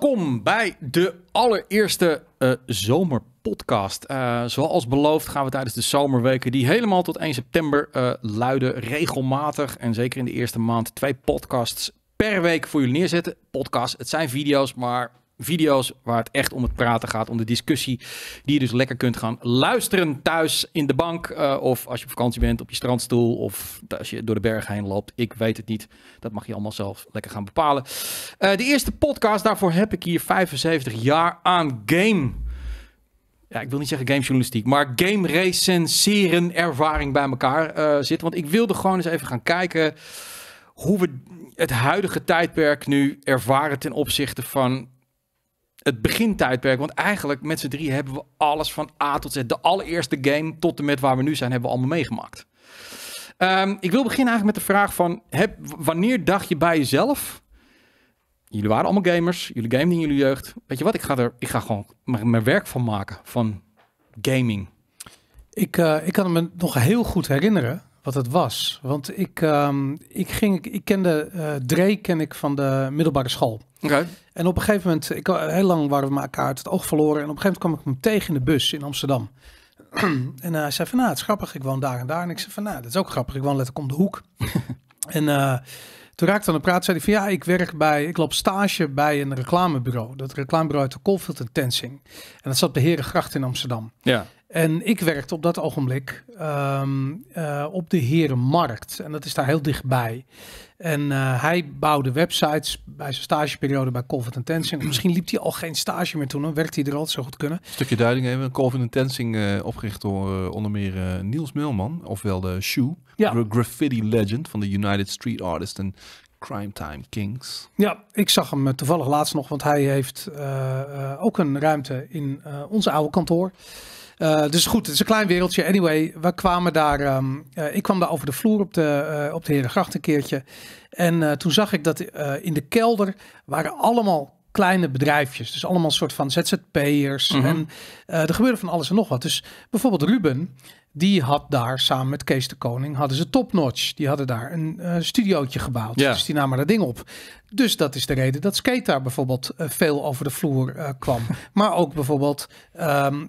Welkom bij de allereerste eh, zomerpodcast. Eh, zoals beloofd gaan we tijdens de zomerweken, die helemaal tot 1 september eh, luiden, regelmatig en zeker in de eerste maand twee podcasts per week voor jullie neerzetten. Podcast, het zijn video's, maar video's waar het echt om het praten gaat, om de discussie die je dus lekker kunt gaan luisteren thuis in de bank eh, of als je op vakantie bent op je strandstoel of als je door de bergen heen loopt. Ik weet het niet. Dat mag je allemaal zelf lekker gaan bepalen. Eh, de eerste podcast, daarvoor heb ik hier 75 jaar aan game ja, ik wil niet zeggen gamejournalistiek, maar game recenseren ervaring bij elkaar uh, eh, zit. Want ik wilde gewoon eens even gaan kijken hoe we het huidige tijdperk nu ervaren ten opzichte van het begintijdperk. Want eigenlijk met z'n drie hebben we alles van A tot Z. De allereerste game tot en met waar we nu zijn, hebben we allemaal meegemaakt. Ehm, ik wil beginnen eigenlijk met de vraag van... Heb, wanneer dacht je bij jezelf... Jullie waren allemaal gamers. Jullie gamen in jullie jeugd. Weet je wat? Ik ga er ik ga gewoon mijn werk van maken. Van gaming. Ik, eh, ik kan me nog heel goed herinneren wat het was. Want ik, ehm, ik, ging, ik kende... Uh, eh, Dre ken ik van de middelbare school. En op een gegeven moment, ik, heel lang waren we elkaar uit het oog verloren. En op een gegeven moment kwam ik hem tegen in de bus in Amsterdam. en eh, hij zei van, nou, het is grappig, ik woon daar en daar. En ik zei van, nou, dat is ook grappig, ik woon letterlijk om de hoek. en uh, toen raakte aan de praat, zei hij van, ja, ik werk bij, ik loop stage bij een reclamebureau. Dat reclamebureau uit de Colfield en Tensing. En dat zat de Herengracht in Amsterdam. Ja. En ik werkte op dat ogenblik ehm, eh, op de Herenmarkt. En dat is daar heel dichtbij. En eh, hij bouwde websites bij zijn stageperiode bij Colvin Tensing. Misschien liep hij al geen stage meer toen, dan werkte hij er altijd zo goed kunnen. Stukje duiding even. Colvin Tensing eh, opgericht door onder meer Niels Meulman, ofwel de Shoe. Ja. Graffiti legend van de United Street Artist en Crime Time Kings. Ja, ik zag hem toevallig laatst nog, want hij heeft ook een ruimte in ons oude kantoor. Eh, dus goed, het is een klein wereldje. Anyway, we kwamen daar. Ehm, eh, ik kwam daar over de vloer op de, uh, op de Herengracht een keertje. En toen zag ik dat in de kelder waren allemaal kleine bedrijfjes. Dus allemaal soort van ZZP'ers. Mhm. En er gebeurde van alles en nog wat. Dus bijvoorbeeld Ruben, die had daar samen met Kees de Koning, hadden ze topnotch. Die hadden daar een eh, studiootje gebouwd. Dus die namen dat ding op. Dus dat is de reden dat skate daar bijvoorbeeld eh, veel over de vloer eh, kwam. maar ook bijvoorbeeld, ehm,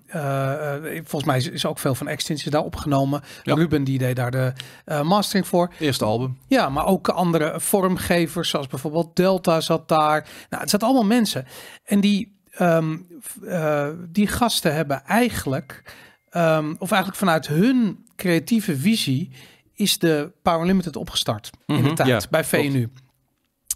volgens mij is ook veel van Extinction daar opgenomen. Ruben die deed daar de mastering voor. Eerste album. Ja, maar ook andere vormgevers, zoals bijvoorbeeld Delta zat daar. Nou, het zat allemaal mensen. En die, ehm, die gasten hebben eigenlijk... Ehm, of eigenlijk vanuit hun creatieve visie, is de Power Limited opgestart in de mhm, tijd bij VNU.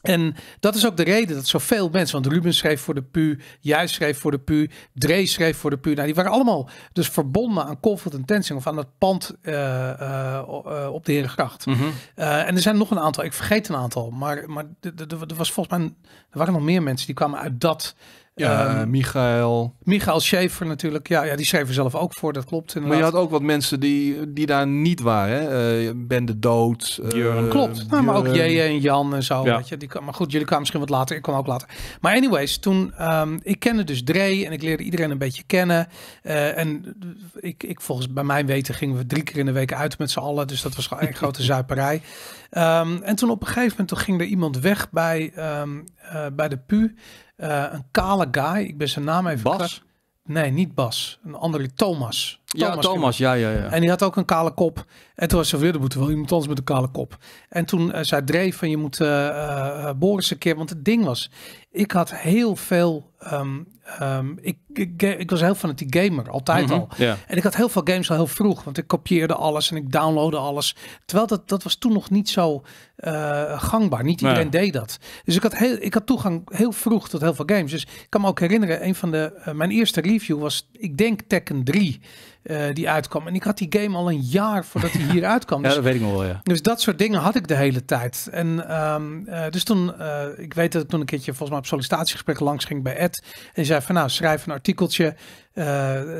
En dat is ook de reden dat zoveel mensen, want Ruben schreef voor de PU, jij schreef voor de PU, Dree schreef voor de PU. Nou, die waren allemaal dus verbonden aan Koffert en Tensing of aan dat pand eh, eh, eh, op de Herengracht. Mm en er zijn nog een aantal, ik vergeet een aantal, maar, maar er was volgens mij, er waren nog meer mensen die kwamen uit dat ja, ehm, Michael. Michael Schaefer natuurlijk. Ja, ja, die schreef er zelf ook voor, dat klopt. Maar je had ook wat mensen die, die daar niet waren. Hè? Eh, ben de Dood. Eh, Jurgen. Klopt. Ja, maar ook J.J. en Jan en zo. Ja. Weet je? Die, maar goed, jullie kwamen misschien wat later. Ik kwam ook later. Maar anyways, toen... Ehm, ik kende dus Dre en ik leerde iedereen een beetje kennen. Eh, en ik, ik, volgens bij mijn weten gingen we drie keer in de week uit met z'n allen. Dus dat was een grote zuiperij. Ehm, en toen op een gegeven moment ging er iemand weg bij, bij de PU. Eh, een kale guy, ik ben zijn naam even Bas? Nee, niet Bas. Een andere, Thomas. ja, Thomas, ja, ja, ja. En die had ook een kale kop. En toen was ze weer, de moet wel iemand anders met een kale kop. En toen eh, zei Dreef van, je moet uh, Boris een keer, want het ding was, ik had heel veel Ehm, ehm, ik, ik, ik, was heel fanatiek gamer, altijd mhm, al. En ik had heel veel games al heel vroeg, want ik kopieerde alles en ik downloadde alles. Terwijl dat, dat was toen nog niet zo eh, gangbaar. Niet iedereen deed dat. Dus ik had, heel, ik had toegang heel vroeg tot heel veel games. Dus ik kan me ook herinneren, een van de, eh, mijn eerste review was, ik denk Tekken 3. Eh, die uitkwam. En ik had die game al een jaar voordat hij hier uitkwam. ja, dus dat weet ik nog wel, ja. Dus dat soort dingen had ik de hele tijd. En ehm, eh, dus toen, eh, ik weet dat toen een keertje volgens mij op sollicitatiegesprek langs ging bij Ed. En die zei van nou, schrijf een artikeltje.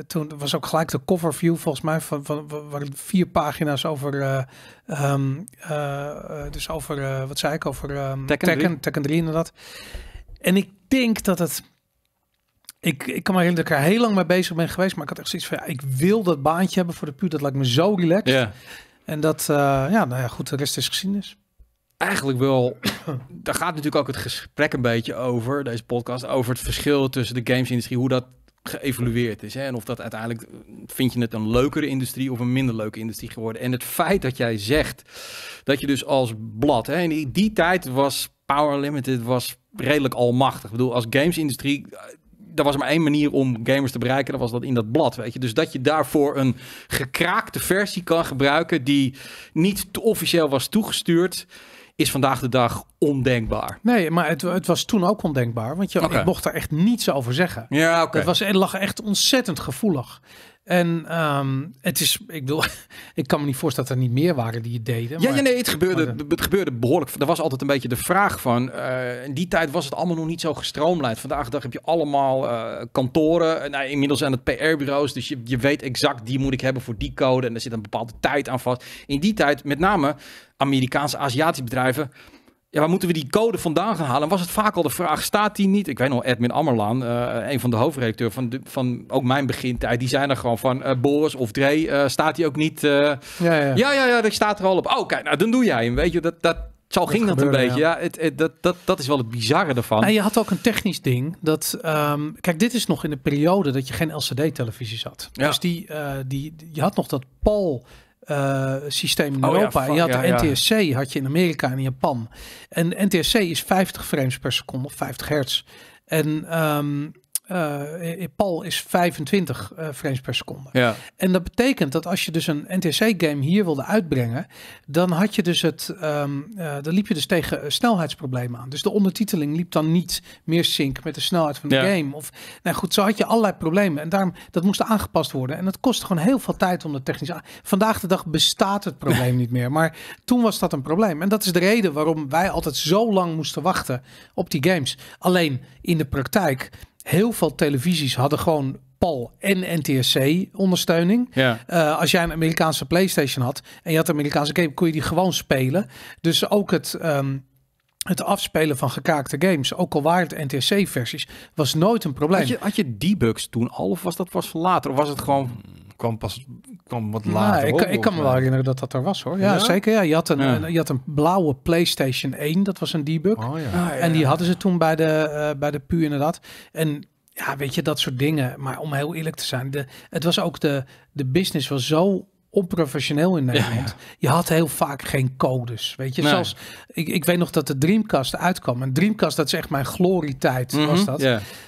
toen was ook gelijk de coverview volgens mij van, van, vier pagina's over, ehm, dus over, wat zei ik, over um, Tekken, Tekken en inderdaad. En ik denk dat het ik, ik kan me herinneren dat ik er heel lang mee bezig ben geweest. Maar ik had echt zoiets van, ja, ik wil dat baantje hebben voor de puur. Dat lijkt me zo relaxed. Ja. En dat, eh, ja, nou ja, goed, de rest is geschiedenis. Eigenlijk wel, daar gaat natuurlijk ook het gesprek een beetje over, deze podcast, over het verschil tussen de gamesindustrie, hoe dat geëvolueerd is. Hè? En of dat uiteindelijk, vind je het een leukere industrie of een minder leuke industrie geworden. En het feit dat jij zegt dat je dus als blad, hè, in die, die tijd was Power Limited was redelijk almachtig. Ik bedoel, als gamesindustrie er was maar één manier om gamers te bereiken. Dat was dat in dat blad, weet je. Dus dat je daarvoor een gekraakte versie kan gebruiken... die niet officieel was toegestuurd is vandaag de dag ondenkbaar. Nee, maar het, het was toen ook ondenkbaar. Want je mocht daar echt niets over zeggen. Ja, Het was, het lag echt ontzettend gevoelig. En ehm, het is, ik bedoel, ik kan me niet voorstellen dat er niet meer waren die het deden. Ja, nee, het gebeurde, het gebeurde behoorlijk. Er was altijd een beetje de vraag van, eh, in die tijd was het allemaal nog niet zo gestroomlijnd. Vandaag de dag heb je allemaal eh, kantoren, eh, nou, inmiddels aan het PR-bureaus. Dus je, je weet exact, die moet ik hebben voor die code. En er zit een bepaalde tijd aan vast. In die tijd, met name Amerikaanse, Aziatische bedrijven ja, waar moeten we die code vandaan gaan halen? En was het vaak al de vraag, staat die niet? Ik weet nog, Edwin Ammerlaan, eh, een van de hoofdredacteurs van, de, van ook mijn begintijd, die zijn er gewoon van, eh, Boris of Dre, eh, staat die ook niet? ja, ja. ja, ja, die staat er al op. Oh, kijk, nou, dan doe jij hem, weet je. Dat, dat, zo ging dat een beetje. Ja, het, dat, dat, dat is wel het bizarre ervan. En nou, je had ook een technisch ding. Dat, ehm, kijk, dit is nog in de periode dat je geen LCD-televisie had. Dus die, die, je had nog dat PAL eh, systeem in oh Europa. je had de NTSC had je in Amerika en in Japan. En NTSC is 50 frames per seconde, 50 hertz. En ehm uh, eh, eh, PAL is 25 eh, frames per seconde. Ja. En dat betekent dat als je dus een ntc game hier wilde uitbrengen, dan had je dus het, ehm, dan liep je dus tegen snelheidsproblemen aan. Dus de ondertiteling liep dan niet meer sync met de snelheid van de game. Of, nou goed, zo had je allerlei problemen. En daarom, dat moest aangepast worden. En dat kostte gewoon heel veel tijd om dat technisch Vandaag de dag bestaat het probleem niet meer. Maar toen was dat een probleem. En dat is de reden waarom wij altijd zo lang moesten wachten op die games. Alleen in de praktijk heel veel televisies hadden gewoon PAL en NTSC ondersteuning. Eh, als jij een Amerikaanse PlayStation had en je had een Amerikaanse game, kon je die gewoon spelen. Dus ook het. Ehm, het afspelen van gekaakte games, ook al waren het NTSC-versies, was nooit een probleem. Had je, had je debugs toen al of was dat pas later? Of was het gewoon kwam pas kwam wat nou, later. Ja, ik, ik kan me wel herinneren dat dat er was hoor. Ja, zeker. Ja. Je, had een, je had een blauwe PlayStation 1, dat was een debug. Oh, ah, ja. En die hadden ze toen bij de, uh, bij de PU inderdaad. En ja, weet je, dat soort dingen. Maar om heel eerlijk te zijn, de, het was ook de, de business was zo onprofessioneel in Nederland. Je had heel vaak geen codes. Weet je, Zoals, ik, ik weet nog dat de Dreamcast uitkwam. En Dreamcast, dat is echt mijn glorietijd was mhm, dat.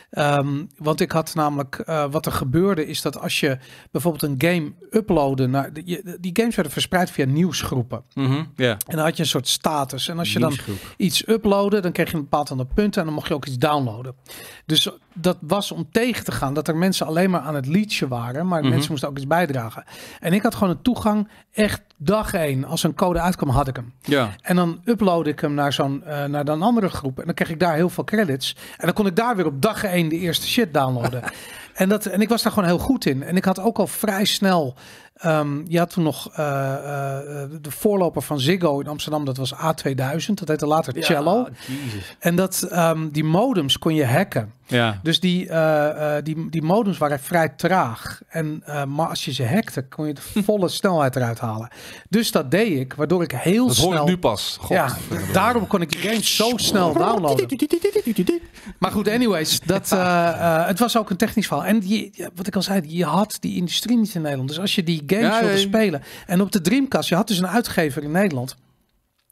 Ehm, want ik had namelijk, eh, wat er gebeurde is dat als je bijvoorbeeld een game uploadde, naar, die, games werden verspreid via nieuwsgroepen. Mhm, en dan had je een soort status. En als je dan iets uploadde, dan kreeg je een bepaald aantal punten en dan mocht je ook iets downloaden. Dus dat was om tegen te gaan dat er mensen alleen maar aan het liedje waren, maar mhm. mensen moesten ook iets bijdragen. En ik had gewoon de toegang echt dag één, als een code uitkwam, had ik hem. Ja. En dan upload ik hem naar zo'n eh, naar een andere groep. En dan kreeg ik daar heel veel credits. En dan kon ik daar weer op dag één de eerste shit downloaden. en, dat, en ik was daar gewoon heel goed in. En ik had ook al vrij snel. Ehm, je had toen nog eh, eh, de voorloper van Ziggo in Amsterdam, dat was A2000. Dat heette later Cello. Ja, en dat, ehm, die modems kon je hacken. Ja. Dus die, eh, eh, die, die modems waren vrij traag. En, eh, maar als je ze hackte, kon je de volle snelheid eruit halen. Dus dat deed ik, waardoor ik heel snel... Dat hoor ik nu pas. God. Ja, daarom kon ik die game zo snel downloaden. Maar goed, anyways, dat, het was ook een technisch verhaal. En wat ik al zei, je had die industrie niet in Nederland. Dus als je die games wilde spelen... En op de Dreamcast, je had dus een uitgever in Nederland...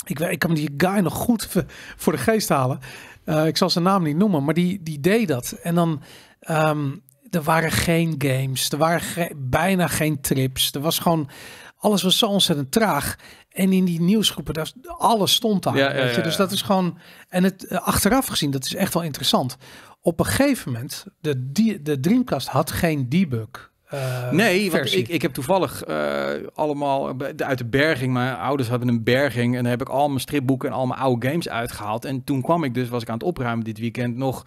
Ik, ik kan die guy nog goed voor de geest halen. Eh, ik zal zijn naam niet noemen, maar die, die deed dat. En dan, um, er waren geen games, er waren bijna geen trips. Er was gewoon, alles was zo ontzettend traag. En in die nieuwsgroepen, daar, alles stond daar. je? Dus dat is gewoon, en het eh, achteraf gezien, dat is echt wel interessant. Op een gegeven moment, de, de Dreamcast had geen debug. Eh, nee, want ik, ik heb toevallig uh, allemaal uit de berging. Mijn ouders hadden een berging en daar heb ik al mijn stripboeken en al mijn oude games uitgehaald. En toen kwam ik dus, was ik aan het opruimen dit weekend nog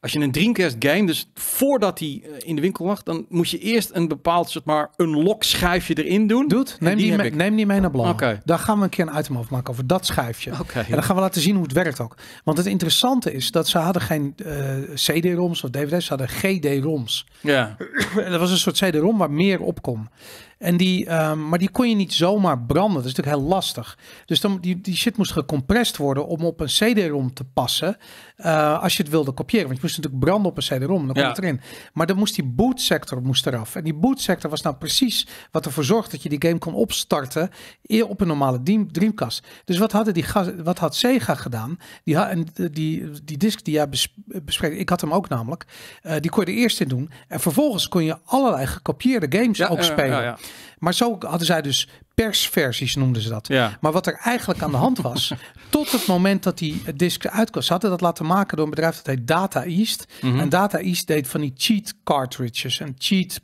als je een Dreamcast game, dus voordat die eh, in de winkel lag, dan moet je eerst een bepaald soort maar unlock schuifje erin doen. Doet, neem die, mee, neem die mee naar Blanc. Daar gaan we een keer een item over maken, over dat schijfje. Okay. En dan gaan we laten zien hoe het werkt ook. Want het interessante is dat ze hadden geen eh, CD-ROMs of DVD's, ze hadden GD-ROMs. Ja. dat was een soort CD-ROM waar meer op kon. En die, ehm, maar die kon je niet zomaar branden. Dat is natuurlijk heel lastig. Dus dan, die, die shit moest gecompressed worden om op een CD-ROM te passen. Eh, als je het wilde kopiëren. Want je moest natuurlijk branden op een CD-ROM. Dan ja. komt het erin. Maar dan moest die boot sector moest eraf. En die boot sector was nou precies wat ervoor zorgde dat je die game kon opstarten. op een normale Dreamcast. Dus wat, hadden die, wat had Sega gedaan? Die, had, eh, die, die, disk die jij bespreekt. Ik had hem ook namelijk. Eh, die kon je er eerst in doen. En vervolgens kon je allerlei gekopieerde games ook uh, spelen. Ja, maar zo hadden zij dus persversies, noemden ze dat. Maar wat er eigenlijk aan de hand was, tot het moment dat die disk uitkwam, ze hadden dat laten maken door een bedrijf dat heet Data East. Mhm. En Data East deed van die cheat cartridges en cheat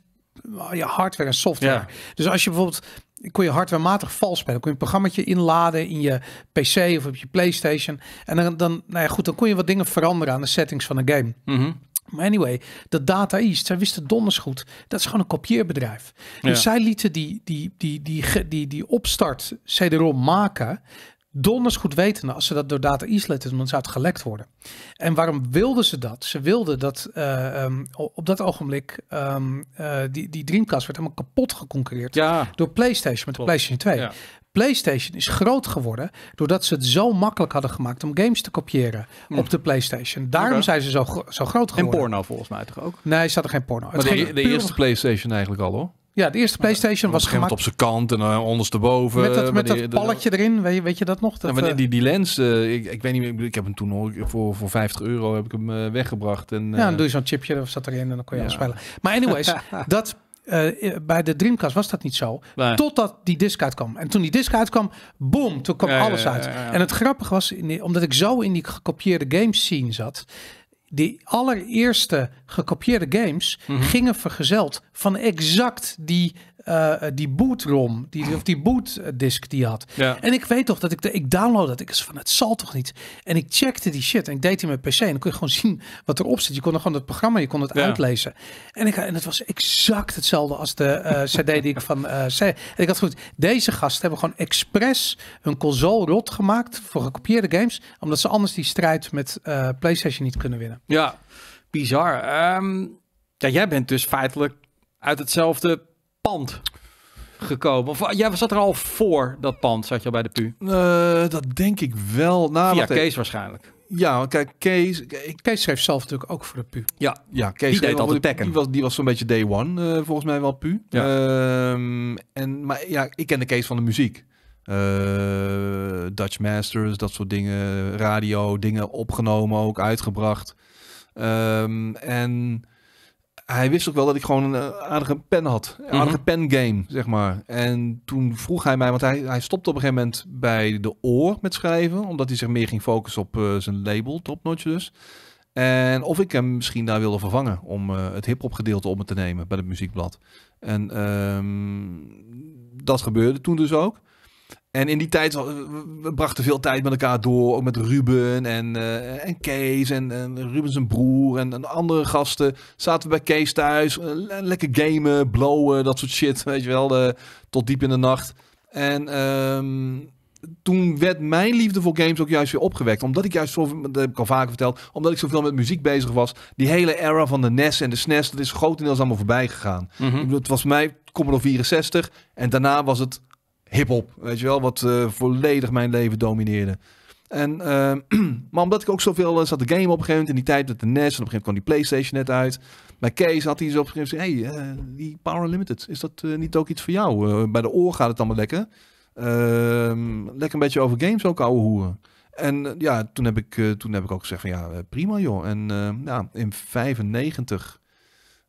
oh ja, hardware en software. Dus als je bijvoorbeeld kon je hardwarematig vals spelen. Kon je een programmaatje inladen in je PC of op je PlayStation. En dan, dan, nou ja, goed, dan kon je wat dingen veranderen aan de settings van een game. Mm maar anyway, dat Data East, zij wisten donders goed. Dat is gewoon een kopieerbedrijf. Dus zij lieten die, die, die, die, die, die, die opstart CD-ROM maken donders goed weten als ze dat door data islet dan zou het gelekt worden. En waarom wilden ze dat? Ze wilden dat eh, ehm, op dat ogenblik ehm, eh, die, die Dreamcast werd helemaal kapot geconcurreerd ja. door PlayStation met de PlayStation 2. PlayStation is groot geworden doordat ze het zo makkelijk hadden gemaakt om games te kopiëren op de PlayStation. Daarom zijn ze zo, zo groot geworden. En porno volgens mij toch ook? Nee, ze hadden geen porno. de, eerste PlayStation eigenlijk al hoor. Ja, de eerste PlayStation was gemaakt op zijn kant en dan eh, ondersteboven. Met dat, eh, met palletje erin, weet je, weet je dat nog? Dat, ja, eh, die, die lens, ik, ik weet niet, ik heb hem toen voor, voor 50 euro heb ik hem weggebracht. En, ja, dan doe je zo'n chipje, of zat erin en dan kon je ja. spelen. Maar anyways, dat bij de Dreamcast was dat niet zo. Nee. Totdat die disc uitkwam. En toen die disc uitkwam, boom, toen kwam alles uit. En het grappige was, omdat ik zo in die gekopieerde game scene zat, de allereerste gekopieerde games mhm. gingen vergezeld van exact die uh, die bootrom, die, of die bootdisk die had. En ik weet toch dat ik, de, ik download dat. Ik was van, het zal toch niet. En ik checkte die shit en ik deed die met PC. En dan kon je gewoon zien wat erop zit. Je kon er gewoon het programma, je kon het uitlezen. En, ik, en het was exact hetzelfde als de eh, CD die ik van uh, zei. En ik had goed, deze gasten hebben gewoon expres hun console rot gemaakt voor gekopieerde games. Omdat ze anders die strijd met PlayStation niet kunnen winnen. Ja, bizar. Ehm, ja, jij bent dus feitelijk uit hetzelfde pand gekomen? Of jij zat er al voor dat pand, zat je al bij de PU? Eh, dat denk ik wel. Nou, Via Kees waarschijnlijk. Ja, kijk, Kees, Kees schreef zelf natuurlijk ook voor de PU. Ja, ja Kees die deed altijd tekken. Die was, die was zo'n beetje day one, eh, volgens mij wel PU. Ehm, en, maar ja, ik de Kees van de muziek. Eh, Dutch Masters, dat soort dingen. Radio, dingen opgenomen ook, uitgebracht. Ehm, en hij wist ook wel dat ik gewoon een eh, eh, aardige pen had. Een mhm. aardige pen game, zeg maar. En toen vroeg hij mij, want hij, hij stopte op een gegeven moment bij de oor met schrijven. Omdat hij zich meer ging focussen op eh, zijn label, Topnotch dus. En of ik hem misschien daar wilde vervangen om het hip-hop gedeelte op me te nemen bij het muziekblad. En ehm, dat gebeurde toen dus ook. En in die tijd eh, we brachten veel tijd met elkaar door. Ook met Ruben en, eh, en Kees en, Rubens Ruben zijn broer en, andere gasten. Zaten we bij Kees thuis. Uh, lekker gamen, blowen, dat soort shit. Weet je wel, de, tot diep in de nacht. En ehm, toen werd mijn liefde voor games ook juist weer opgewekt. Omdat ik juist, zo, dat heb ik al vaker verteld, omdat ik zoveel met muziek bezig was. Die hele era van de NES en de SNES, e dat is grotendeels allemaal voorbij gegaan. Mhm. het was mij Commodore 64 en daarna was het hip-hop, weet je wel, wat eh, volledig mijn leven domineerde. En, ehm, maar omdat ik ook zoveel eh, zat de game op een gegeven moment, in die tijd met de NES, en op een gegeven moment kwam die PlayStation net uit. Bij Kees had hij zo op een gegeven moment hey, eh, die Power Limited, is dat niet ook iets voor jou? bij de oor gaat het allemaal lekker. Ehm, lekker een beetje over games ook, ouwe hoeren. En ja, toen heb, ik, toen heb ik ook gezegd van ja, prima joh. En ja, in 95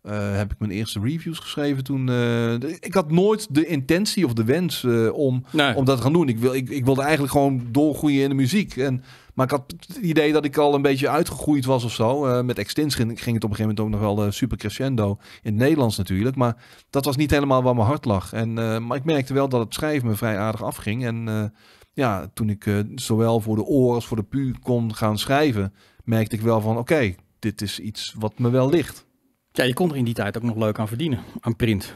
eh, heb ik mijn eerste reviews geschreven toen. Eh, ik had nooit de intentie of de wens eh, om, om dat te gaan doen. Ik, wil, ik, ik wilde eigenlijk gewoon doorgroeien in de muziek. En, maar ik had het idee dat ik al een beetje uitgegroeid was of zo. met Extins ging, ging, het op een gegeven moment ook nog wel super crescendo. In het Nederlands natuurlijk. Maar dat was niet helemaal waar mijn hart lag. En, maar ik merkte wel dat het schrijven me vrij aardig afging. En ja, toen ik zowel voor de oor als voor de pu kon gaan schrijven... merkte ik wel van oké, dit is iets wat me wel ligt. Ja, je kon er in die tijd ook nog leuk aan verdienen, aan print.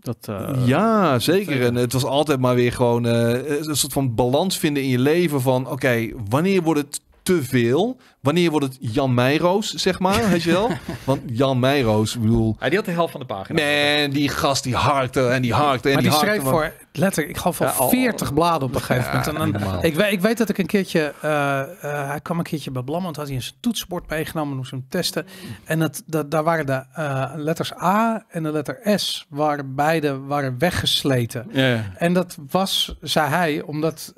Dat, eh, ja, zeker. En het was altijd maar weer gewoon eh, een soort van balans vinden in je leven van... oké, wanneer wordt het te veel? wanneer wordt het Jan Meijroos, zeg maar, weet je wel? Want Jan Meijroos, ik bedoel... Hij die had de helft van de pagina. En die gast die harkte en die harkte en maar die, schreef voor, letterlijk, ik gaf van 40 bladen op een gegeven moment. En dan, ik, ik, weet dat ik een keertje, eh, eh, hij kwam een keertje bij blam, want had hij een toetsenbord meegenomen, moest hem testen. En dat, dat, daar waren de eh, letters A en de letter S, waren beide waren weggesleten. En dat was, zei hij, omdat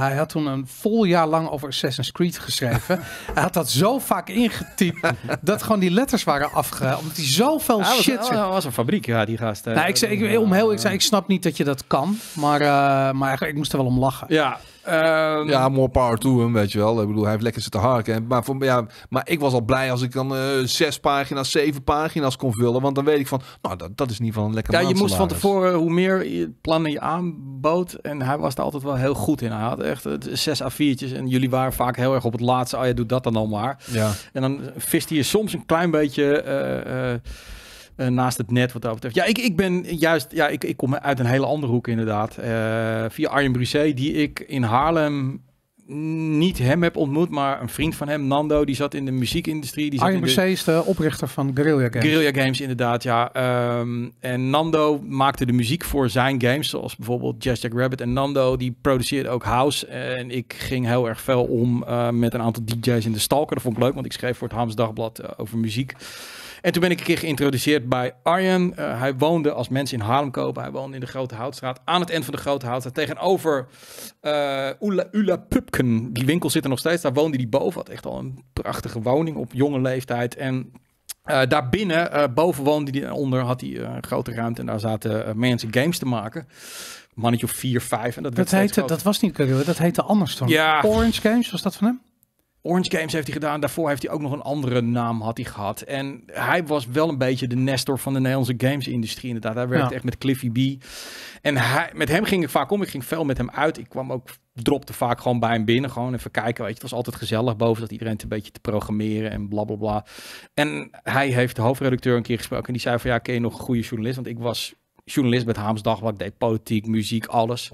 hij had toen een vol jaar lang over Assassin's Creed geschreven. dat zo vaak ingetypt dat gewoon die letters waren afge, Omdat hij zoveel ja, shit... Dat was, een fabriek, ja, die gast. Nou, ik, zei, ik, om heel, ik, zei, ik snap niet dat je dat kan, maar, eh, maar ik moest er wel om lachen. Ja, Ehm, ja, more power to hem, weet je wel. Ik bedoel, hij heeft lekker zitten harken. Maar, voor, ja, maar ik was al blij als ik dan eh, zes pagina's, zeven pagina's kon vullen. Want dan weet ik van, nou, dat, dat is in ieder geval een lekker Ja, je moest van tevoren, hoe meer plannen je aanbood. En hij was daar altijd wel heel goed in. Hij had echt eh, zes A4'tjes. En jullie waren vaak heel erg op het laatste. Oh je doet dat dan al maar. Ja. En dan vist hij je soms een klein beetje... Eh, eh, naast het net wat dat betreft. Ja, ik, ik ben juist, ja, ik, ik kom uit een hele andere hoek inderdaad. Eh, via Arjen Brusset, die ik in Haarlem niet hem heb ontmoet, maar een vriend van hem, Nando, die zat in de muziekindustrie. Die Arjen de... is de oprichter van Guerrilla Games. Guerrilla Games, inderdaad, ja. Ehm, en Nando maakte de muziek voor zijn games, zoals bijvoorbeeld Jazz Jack Rabbit. En Nando, die produceerde ook house. En ik ging heel erg fel om eh, met een aantal DJ's in de stalker. Dat vond ik leuk, want ik schreef voor het Hams Dagblad over muziek. En toen ben ik een keer geïntroduceerd bij Arjen. Eh, hij woonde als mensen in Haarlem Hij woonde in de Grote Houtstraat. Aan het eind van de Grote Houtstraat. Tegenover uh, Ula, Ula Pupken. Die winkel zit er nog steeds. Daar woonde hij boven. Had echt al een prachtige woning op jonge leeftijd. En eh, daarbinnen, boven woonde hij onder, had hij een grote ruimte en daar zaten mensen games te maken. Mannetje of 4, 5. dat, dat, dat was niet Career, dat heette anders dan. Ja. Orange Games, was dat van hem? Orange Games heeft hij gedaan. Daarvoor heeft hij ook nog een andere naam had hij gehad. En hij was wel een beetje de nestor van de Nederlandse games-industrie. Inderdaad, hij werkte echt met Cliffy B. En hij, met hem ging ik vaak om. Ik ging veel met hem uit. Ik kwam ook, dropte vaak gewoon bij hem binnen. Gewoon even kijken. Weet je, het was altijd gezellig boven dat iedereen een beetje te programmeren en bla bla bla. En hij heeft de hoofdredacteur een keer gesproken. En die zei van ja, ken je nog een goede journalist? Want ik was journalist met Haams Dagblad. deed politiek, muziek, alles.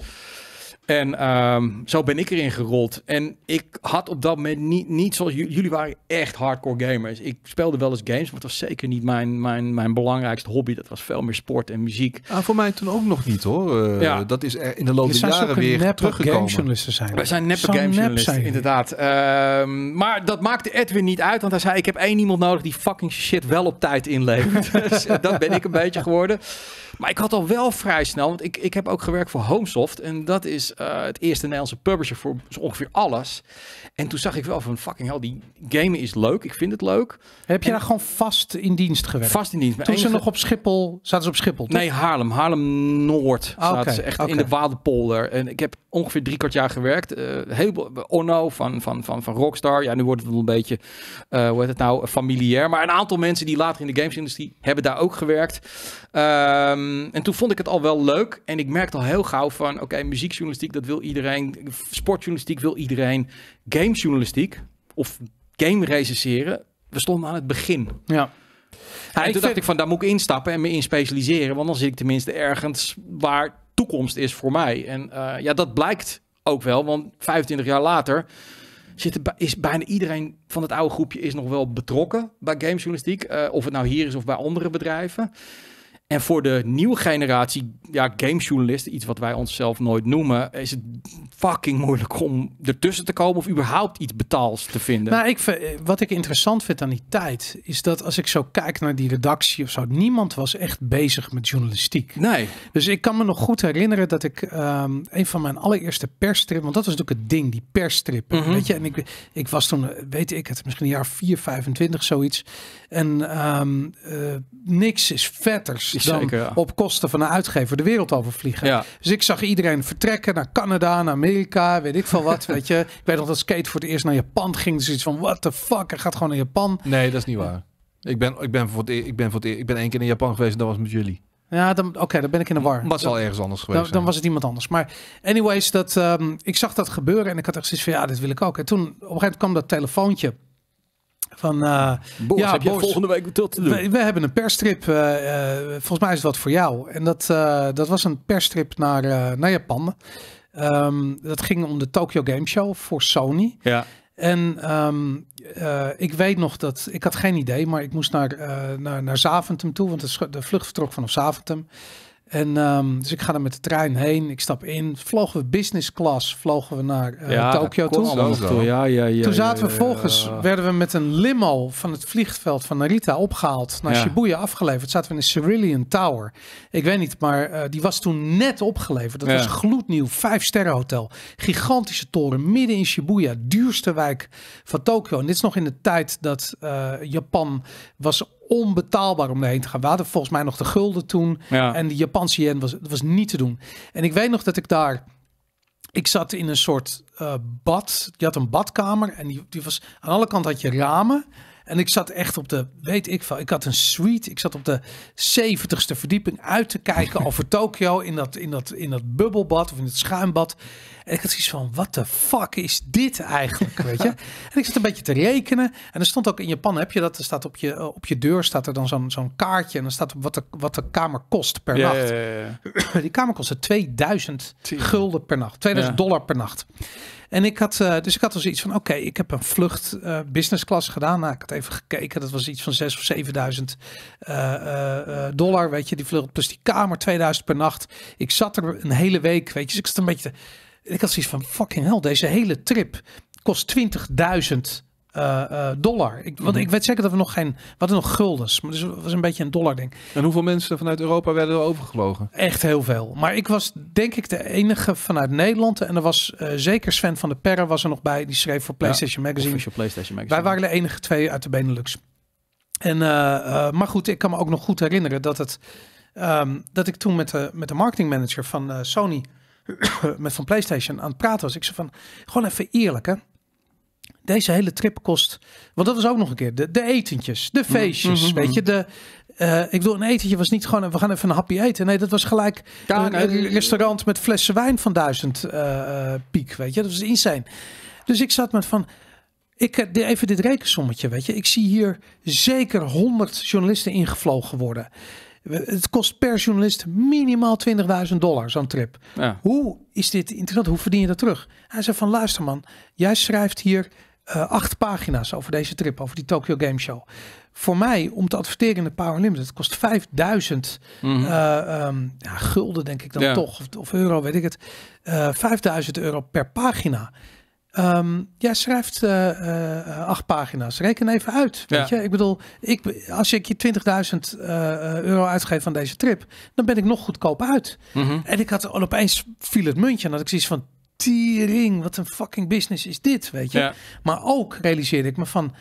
En ehm, zo ben ik erin gerold. En ik had op dat moment niet, niet zoals jullie waren echt hardcore gamers. Ik speelde wel eens games, maar het was zeker niet mijn, mijn, mijn belangrijkste hobby. Dat was veel meer sport en muziek. Ah, voor mij toen ook nog niet hoor. Eh, ja. Dat is in de loop der jaren weer teruggekomen. zijn. We zijn neppe gamejournalisten, inderdaad. Ehm, maar dat maakte Edwin niet uit, want hij zei ik heb één iemand nodig die fucking shit wel op tijd inlevert. dus eh, dat ben ik een beetje geworden. Maar ik had al wel vrij snel, want ik, ik heb ook gewerkt voor Homesoft en dat is eh, het eerste Nederlandse publisher voor zo dus ongeveer alles. En toen zag ik wel van fucking hell, die game is leuk. Ik vind het leuk. Heb je daar gewoon vast in dienst gewerkt? Vast in dienst. Toen ze nog op Schiphol, zaten ze op Schiphol? Nee, Haarlem. Haarlem Noord ah, zaten ze echt in de Waardepolder. En ik heb ongeveer drie kwart jaar gewerkt. Uh, heel Onno van, van, van, van Rockstar. Ja, nu wordt het een beetje, eh, hoe heet het nou, familiair. Maar een aantal mensen die later in de gamesindustrie hebben daar ook gewerkt. Ehm, en toen vond ik het al wel leuk. En ik merkte al heel gauw van, oké, muziekjournalistiek, dat wil iedereen. Sportjournalistiek wil iedereen. Gamejournalistiek of game recenseren, we stonden aan het begin. Ja. en toen dacht ik van, daar moet ik instappen en me in specialiseren. Want dan zit ik tenminste ergens waar toekomst is voor mij. En eh, ja, dat blijkt ook wel. Want 25 jaar later zit, is bijna iedereen van het oude groepje is nog wel betrokken bij gamejournalistiek. Eh, of het nou hier is of bij andere bedrijven. En voor de nieuwe generatie ja, gamejournalisten, iets wat wij onszelf nooit noemen, is het fucking moeilijk om ertussen te komen of überhaupt iets betaals te vinden. Nou, ik, eh, wat ik interessant vind aan die tijd, is dat als ik zo kijk naar die redactie of zo, niemand was echt bezig met journalistiek. Nee. Dus ik kan me nog goed herinneren dat ik ehm, een van mijn allereerste persstrippen, want dat was natuurlijk het ding, die persstrip. Mhm. Weet je, en ik, ik was toen, weet ik het, misschien een jaar 4, 25, zoiets. En ehm, eh, niks is vetters Zeker, op kosten van een uitgever de wereld over vliegen. Ja. Dus ik zag iedereen vertrekken naar Canada, naar Amerika, weet ik veel wat. weet je. Ik weet nog dat skate voor het eerst naar Japan ging. Dus iets van, what the fuck, hij gaat gewoon naar Japan. Nee, dat is niet waar. Ik ben, ik ben, voor, het, e-, ik ben, voor het, e-, ik ben één keer in Japan geweest en dat was met jullie. Ja, dan, oké, dan ben ik in de war. Was al ergens anders geweest. Dan, dan was het iemand anders. Maar anyways, dat, ehm, ik zag dat gebeuren en ik had echt zoiets van, ja, dit wil ik ook. En toen, op een gegeven moment kwam dat telefoontje. Van, uh, ja, heb je volgende week tot te doen? We, we, hebben een perstrip. Uh, volgens mij is wat voor jou. En dat, dat was een perstrip naar, naar Japan. Ehm, dat ging om de Tokyo Game Show voor Sony. Ja. En ehm, ik weet nog dat, ik had geen idee, maar ik moest naar, naar, naar Zaventem toe, want de, de vlucht vertrok vanaf Zaventem. En ehm, dus ik ga er met de trein heen. Ik stap in. Vlogen we business class, vlogen we naar uh, eh, Tokio toe. Ja, ja, ja, Toen zaten we vervolgens werden we met een limo van het vliegveld van Narita opgehaald. Naar Shibuya afgeleverd. Zaten we in de Cerulean Tower. Ik weet niet, maar eh, die was toen net opgeleverd. Dat was gloednieuw. Vijf sterren hotel. Gigantische toren midden in Shibuya. Duurste wijk van Tokio. En dit is nog in de tijd dat eh, Japan was onbetaalbaar om daarheen te gaan. We hadden volgens mij nog de gulden toen. En de Japanse yen was, was niet te doen. En ik weet nog dat ik daar... Ik zat in een soort eh, bad. Je had een badkamer en die, die was... Aan alle kanten had je ramen. En ik zat echt op de, weet ik veel, ik had een suite. Ik zat op de 70ste verdieping uit te kijken over Tokio in dat, in, dat, in dat bubbelbad of in het schuimbad. En ik had zoiets van, wat de fuck is dit eigenlijk, weet je? En ik zat een beetje te rekenen. En er stond ook in Japan, heb je dat, er staat op je, eh, op je deur staat er dan zo'n zo'n kaartje. En dan staat op wat de, wat de kamer kost per nacht. Die kamer kostte 2000 gulden per nacht, 2000 dollar per nacht. En ik had, eh, dus ik had dus iets van, oké, ik heb een vlucht uh, business class gedaan. Nou, ik had even gekeken, dat was iets van 6 of 7000 uh, eh, dollar, weet je, die vlucht plus die kamer, 2000 per nacht. Ik zat er een hele week, weet je, dus ik zat een beetje, ik had zoiets van, fucking hell, deze hele trip kost 20.000 eh, eh, dollar. Ik, want mhm. ik weet zeker dat we nog geen, wat er nog guldens, maar dus het was een beetje een dollar ding. En hoeveel mensen vanuit Europa werden er overgevlogen? Echt heel veel. Maar ik was denk ik de enige vanuit Nederland en er was eh, zeker Sven van de Perre was er nog bij, die schreef voor PlayStation Magazine. PlayStation Wij waren de enige twee uit de Benelux. En, maar goed, ik kan me ook nog goed herinneren dat het ehm, dat ik toen met de, met de marketingmanager van Sony met van PlayStation aan het praten was. Ik zei van, gewoon even eerlijk hè deze hele trip kost. Want dat was ook nog een keer. De, de etentjes, de mm-hmm. feestjes. Mm-hmm. Weet je, de. Eh, ik bedoel, een etentje was niet gewoon we gaan even een happy eten. Nee, dat was gelijk ja, een, restaurant met flessen wijn van duizend eh, eh, piek. Weet je, dat was insane. Dus ik zat met van. Ik even dit rekensommetje, weet je. Ik zie hier zeker 100 journalisten ingevlogen worden. Het kost per journalist minimaal 20.000 dollar, zo'n trip. Ja. Hoe is dit interessant? Hoe verdien je dat terug? Hij zei van, luister man, jij schrijft hier uh, acht pagina's over deze trip, over die Tokyo Game Show. Voor mij, om te adverteren in de Power Limited, kost 5000 mhm. eh, ehm, ja, gulden, denk ik dan toch, of, of, euro, weet ik het. 5000 eh, euro per pagina. Ehm, jij schrijft acht pagina's. Reken even uit. Weet ja. je? Ik bedoel, ik, als ik je 20.000 euro uitgeef van deze trip, dan ben ik nog goedkoop uit. Mhm. En ik had al opeens viel het muntje. En had ik zoiets van: tiering, wat een fucking business is dit, weet je. Maar ook realiseerde ik me van,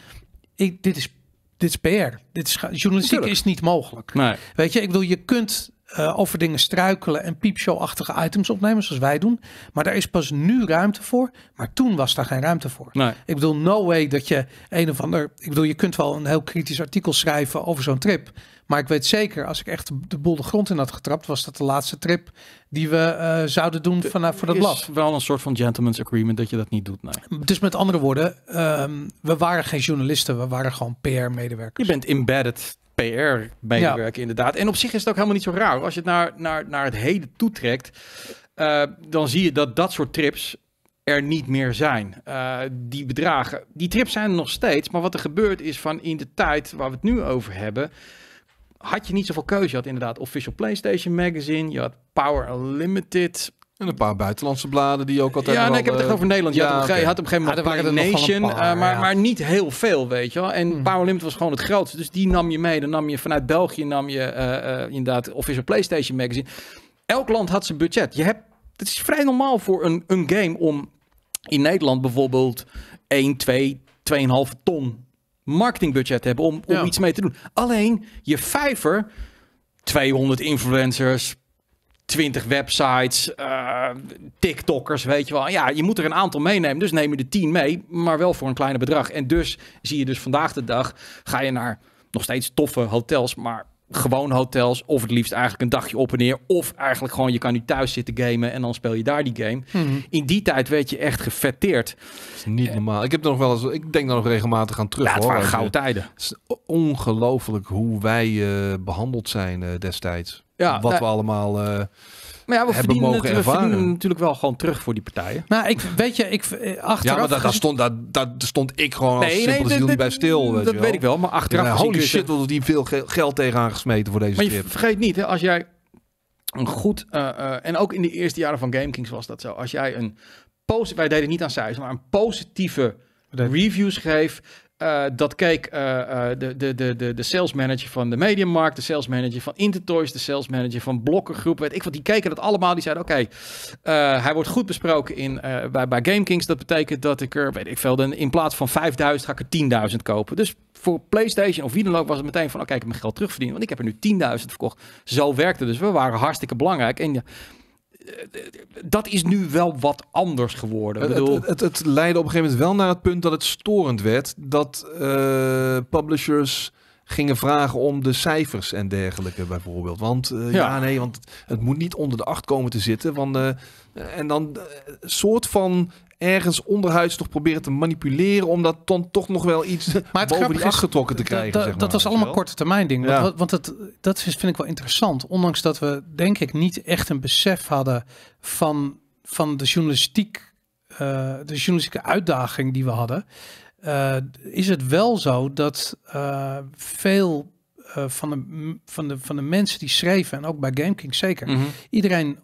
ik, dit is dit is PR. Dit is journalistiek is niet mogelijk. Nee. Weet je, ik bedoel, je kunt eh, over dingen struikelen en piepshow-achtige items opnemen, zoals wij doen. Maar daar is pas nu ruimte voor. Maar toen was daar geen ruimte voor. Ik bedoel, no way dat je een of ander. Ik bedoel, je kunt wel een heel kritisch artikel schrijven over zo'n trip. Maar ik weet zeker, als ik echt de boel de grond in had getrapt, was dat de laatste trip die we eh, zouden doen vanaf voor dat blad. is wel een soort van gentleman's agreement dat je dat niet doet. Dus met andere woorden, ehm, we waren geen journalisten, we waren gewoon PR-medewerkers. Je bent embedded PR-medewerker ja. inderdaad. En op zich is het ook helemaal niet zo raar. Als je het naar, naar, naar het heden toetrekt, uh, dan zie je dat dat soort trips er niet meer zijn. Eh, die bedragen, die trips zijn er nog steeds. Maar wat er gebeurt is van in de tijd waar we het nu over hebben, had je niet zoveel keuze. Je had inderdaad Official PlayStation Magazine, je had Power Unlimited, en een paar buitenlandse bladen die ook altijd. Ja, nee, ik heb het echt eh, over Nederland. Je ja, had, had op een gegeven ah, moment ah, waren Nation, eh, maar, maar niet heel veel, weet je wel. En hmm. Power Limit was gewoon het grootste, Dus die nam je mee. Dan nam je vanuit België, nam je uh, inderdaad Official PlayStation Magazine. Elk land had zijn budget. Je hebt, het is vrij normaal voor een, een game om in Nederland bijvoorbeeld 1, 2, 2,5 ton marketingbudget hebben om, om iets mee te doen. Alleen je vijver, 200 influencers, 20 websites, uh, TikTokkers, weet je wel. Ja, je moet er een aantal meenemen. Dus neem je de 10 mee, maar wel voor een kleine bedrag. En dus zie je dus vandaag de dag, ga je naar nog steeds toffe hotels, maar gewoon hotels. Of het liefst eigenlijk een dagje op en neer. Of eigenlijk gewoon, je kan nu thuis zitten gamen en dan speel je daar die game. Hmm. In die tijd werd je echt gefetteerd. Niet normaal. Ik heb nog wel eens, ik denk daar nog regelmatig aan terug. Ja, het waren gouden tijden. ongelooflijk hoe wij eh, behandeld zijn eh, destijds. Ja, wat nou, we allemaal eh, maar ja, we hebben mogen het, ervaren. We natuurlijk wel gewoon terug voor die partijen. Nou, ik, weet je, ik, eh, achteraf... Ja, maar daar, stond, daar, daar, stond ik gewoon als simpele ziel niet bij stil. Weet dat weet ik wel, maar achteraf... Ja, holy shit, wat die veel geld tegenaan gesmeten voor deze maar trip. vergeet niet, hè, als jij een goed... Eh, en ook in de eerste jaren van GameKings was dat zo. Als jij een... Wij deden niet aan cijfers, maar een positieve reviews geef. Eh, dat keek uh, de, de, de, de salesmanager van de Mediamarkt, de salesmanager van Intertoys, de salesmanager van Blokkergroep. ik vond die keken dat allemaal. Die zeiden: Oké, hij wordt goed besproken in, bij, bij GameKings. Dat betekent dat ik er, weet ik veel, in plaats van 5000 ga ik er 10.000 kopen. Dus voor PlayStation of wie dan ook was het meteen van: Oké, ik heb mijn geld terugverdienen. want ik heb er nu 10.000 verkocht. Zo werkte dus. We waren hartstikke belangrijk. En ja dat is nu wel wat anders geworden. Bedoel... Het, het, leidde op een gegeven moment wel naar het punt dat het storend werd dat eh, publishers gingen vragen om de cijfers en dergelijke bijvoorbeeld. Want eh, ja. nee, want het moet niet onder de acht komen te zitten. Want, eh, en dan een soort van ergens onderhuids toch proberen te manipuleren. om dat dan toch nog wel iets maar boven die acht getrokken te krijgen. Zeg maar, dat was allemaal korte termijn ding. Want, want dat, dat vind ik wel interessant. Ondanks dat we, denk ik, niet echt een besef hadden van, van de journalistiek. Eh, de journalistieke uitdaging die we hadden. Eh, is het wel zo dat eh, veel eh, van, de, van, de, van de mensen die schreven, en ook bij GameKing zeker, mhm. iedereen,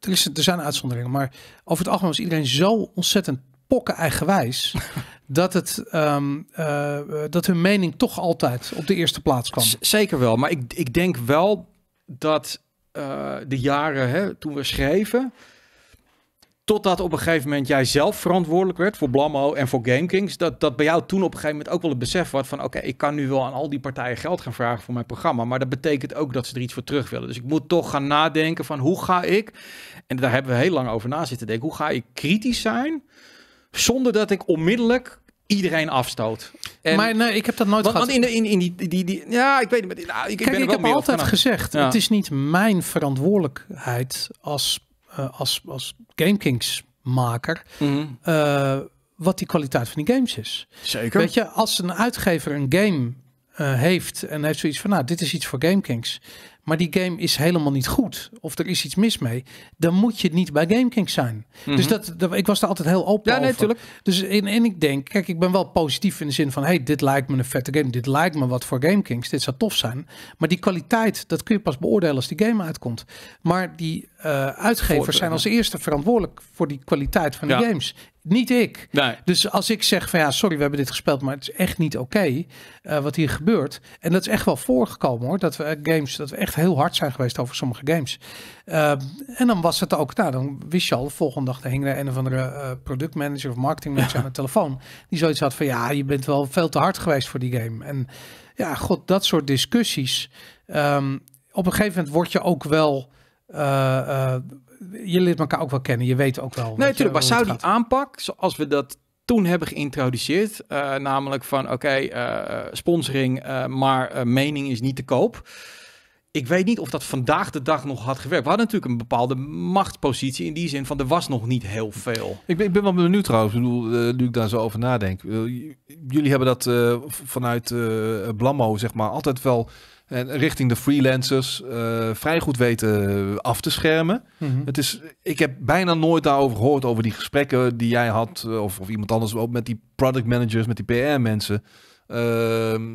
er, is, er zijn uitzonderingen, maar over het algemeen was iedereen zo ontzettend pokken eigenwijs. dat, het, ehm, eh, eh, dat hun mening toch altijd op de eerste plaats kwam. zeker wel, maar ik, ik denk wel dat de jaren hè, toen we schreven, Totdat op een gegeven moment jij zelf verantwoordelijk werd voor Blammo en voor GameKings. Dat, dat bij jou toen op een gegeven moment ook wel het besef was van... oké, ik kan nu wel aan al die partijen geld gaan vragen voor mijn programma... maar dat betekent ook dat ze er iets voor terug willen. Dus ik moet toch gaan nadenken van hoe ga ik... en daar hebben we heel lang over na zitten denken... hoe ga ik kritisch zijn zonder dat ik onmiddellijk iedereen afstoot. En maar nee, ik heb dat nooit want, Want in, in, in die, die, die, ja, ik weet het. Nou, ik, ik heb altijd gezegd, het is niet mijn verantwoordelijkheid als eh, als, als GameKings-maker... Mhm. Eh, wat die kwaliteit van die games is. Zeker. Weet je, als een uitgever een game eh, heeft en heeft zoiets van, nou, dit is iets voor GameKings maar die game is helemaal niet goed. Of er is iets mis mee. Dan moet je niet bij GameKings zijn. Dus mhm. dat, ik was daar altijd heel open ja, over. natuurlijk. dus in, en ik denk, kijk, ik ben wel positief in de zin van... hey, dit lijkt me een vette game. Dit lijkt me wat voor GameKings. Dit zou tof zijn. Maar die kwaliteit, dat kun je pas beoordelen als die game uitkomt. Maar die eh, uitgevers zijn als eerste verantwoordelijk... voor die kwaliteit van de games. Niet ik. Dus als ik zeg van ja, sorry, we hebben dit gespeeld, maar het is echt niet oké eh, wat hier gebeurt. En dat is echt wel voorgekomen hoor, dat we eh, games, dat we echt heel hard zijn geweest over sommige games. Ehm, en dan was het ook, nou dan wist je al, de volgende dag hing er een of andere uh, productmanager of marketingmanager aan de telefoon. Die zoiets had van ja, je bent wel veel te hard geweest voor die game. En ja, god, dat soort discussies. Ehm, op een gegeven moment word je ook wel je leert elkaar ook wel kennen. Je weet ook wel. Nee, natuurlijk. Maar zou die aanpak, zoals we dat toen hebben geïntroduceerd, eh, namelijk van oké, eh, sponsoring, eh, maar mening is niet te koop. Ik weet niet of dat vandaag de dag nog had gewerkt. We hadden natuurlijk een bepaalde machtspositie in die zin van er was nog niet heel veel. Ik ben, ik ben wel benieuwd trouwens, ik bedoel, nu ik daar zo over nadenk. jullie hebben dat vanuit Blammo zeg maar altijd wel en richting de freelancers uh, vrij goed weten af te schermen. Mhm. het is, ik heb bijna nooit daarover gehoord, over die gesprekken die jij had, eh, of, of iemand anders ook met die product managers, met die PR-mensen. Ehm,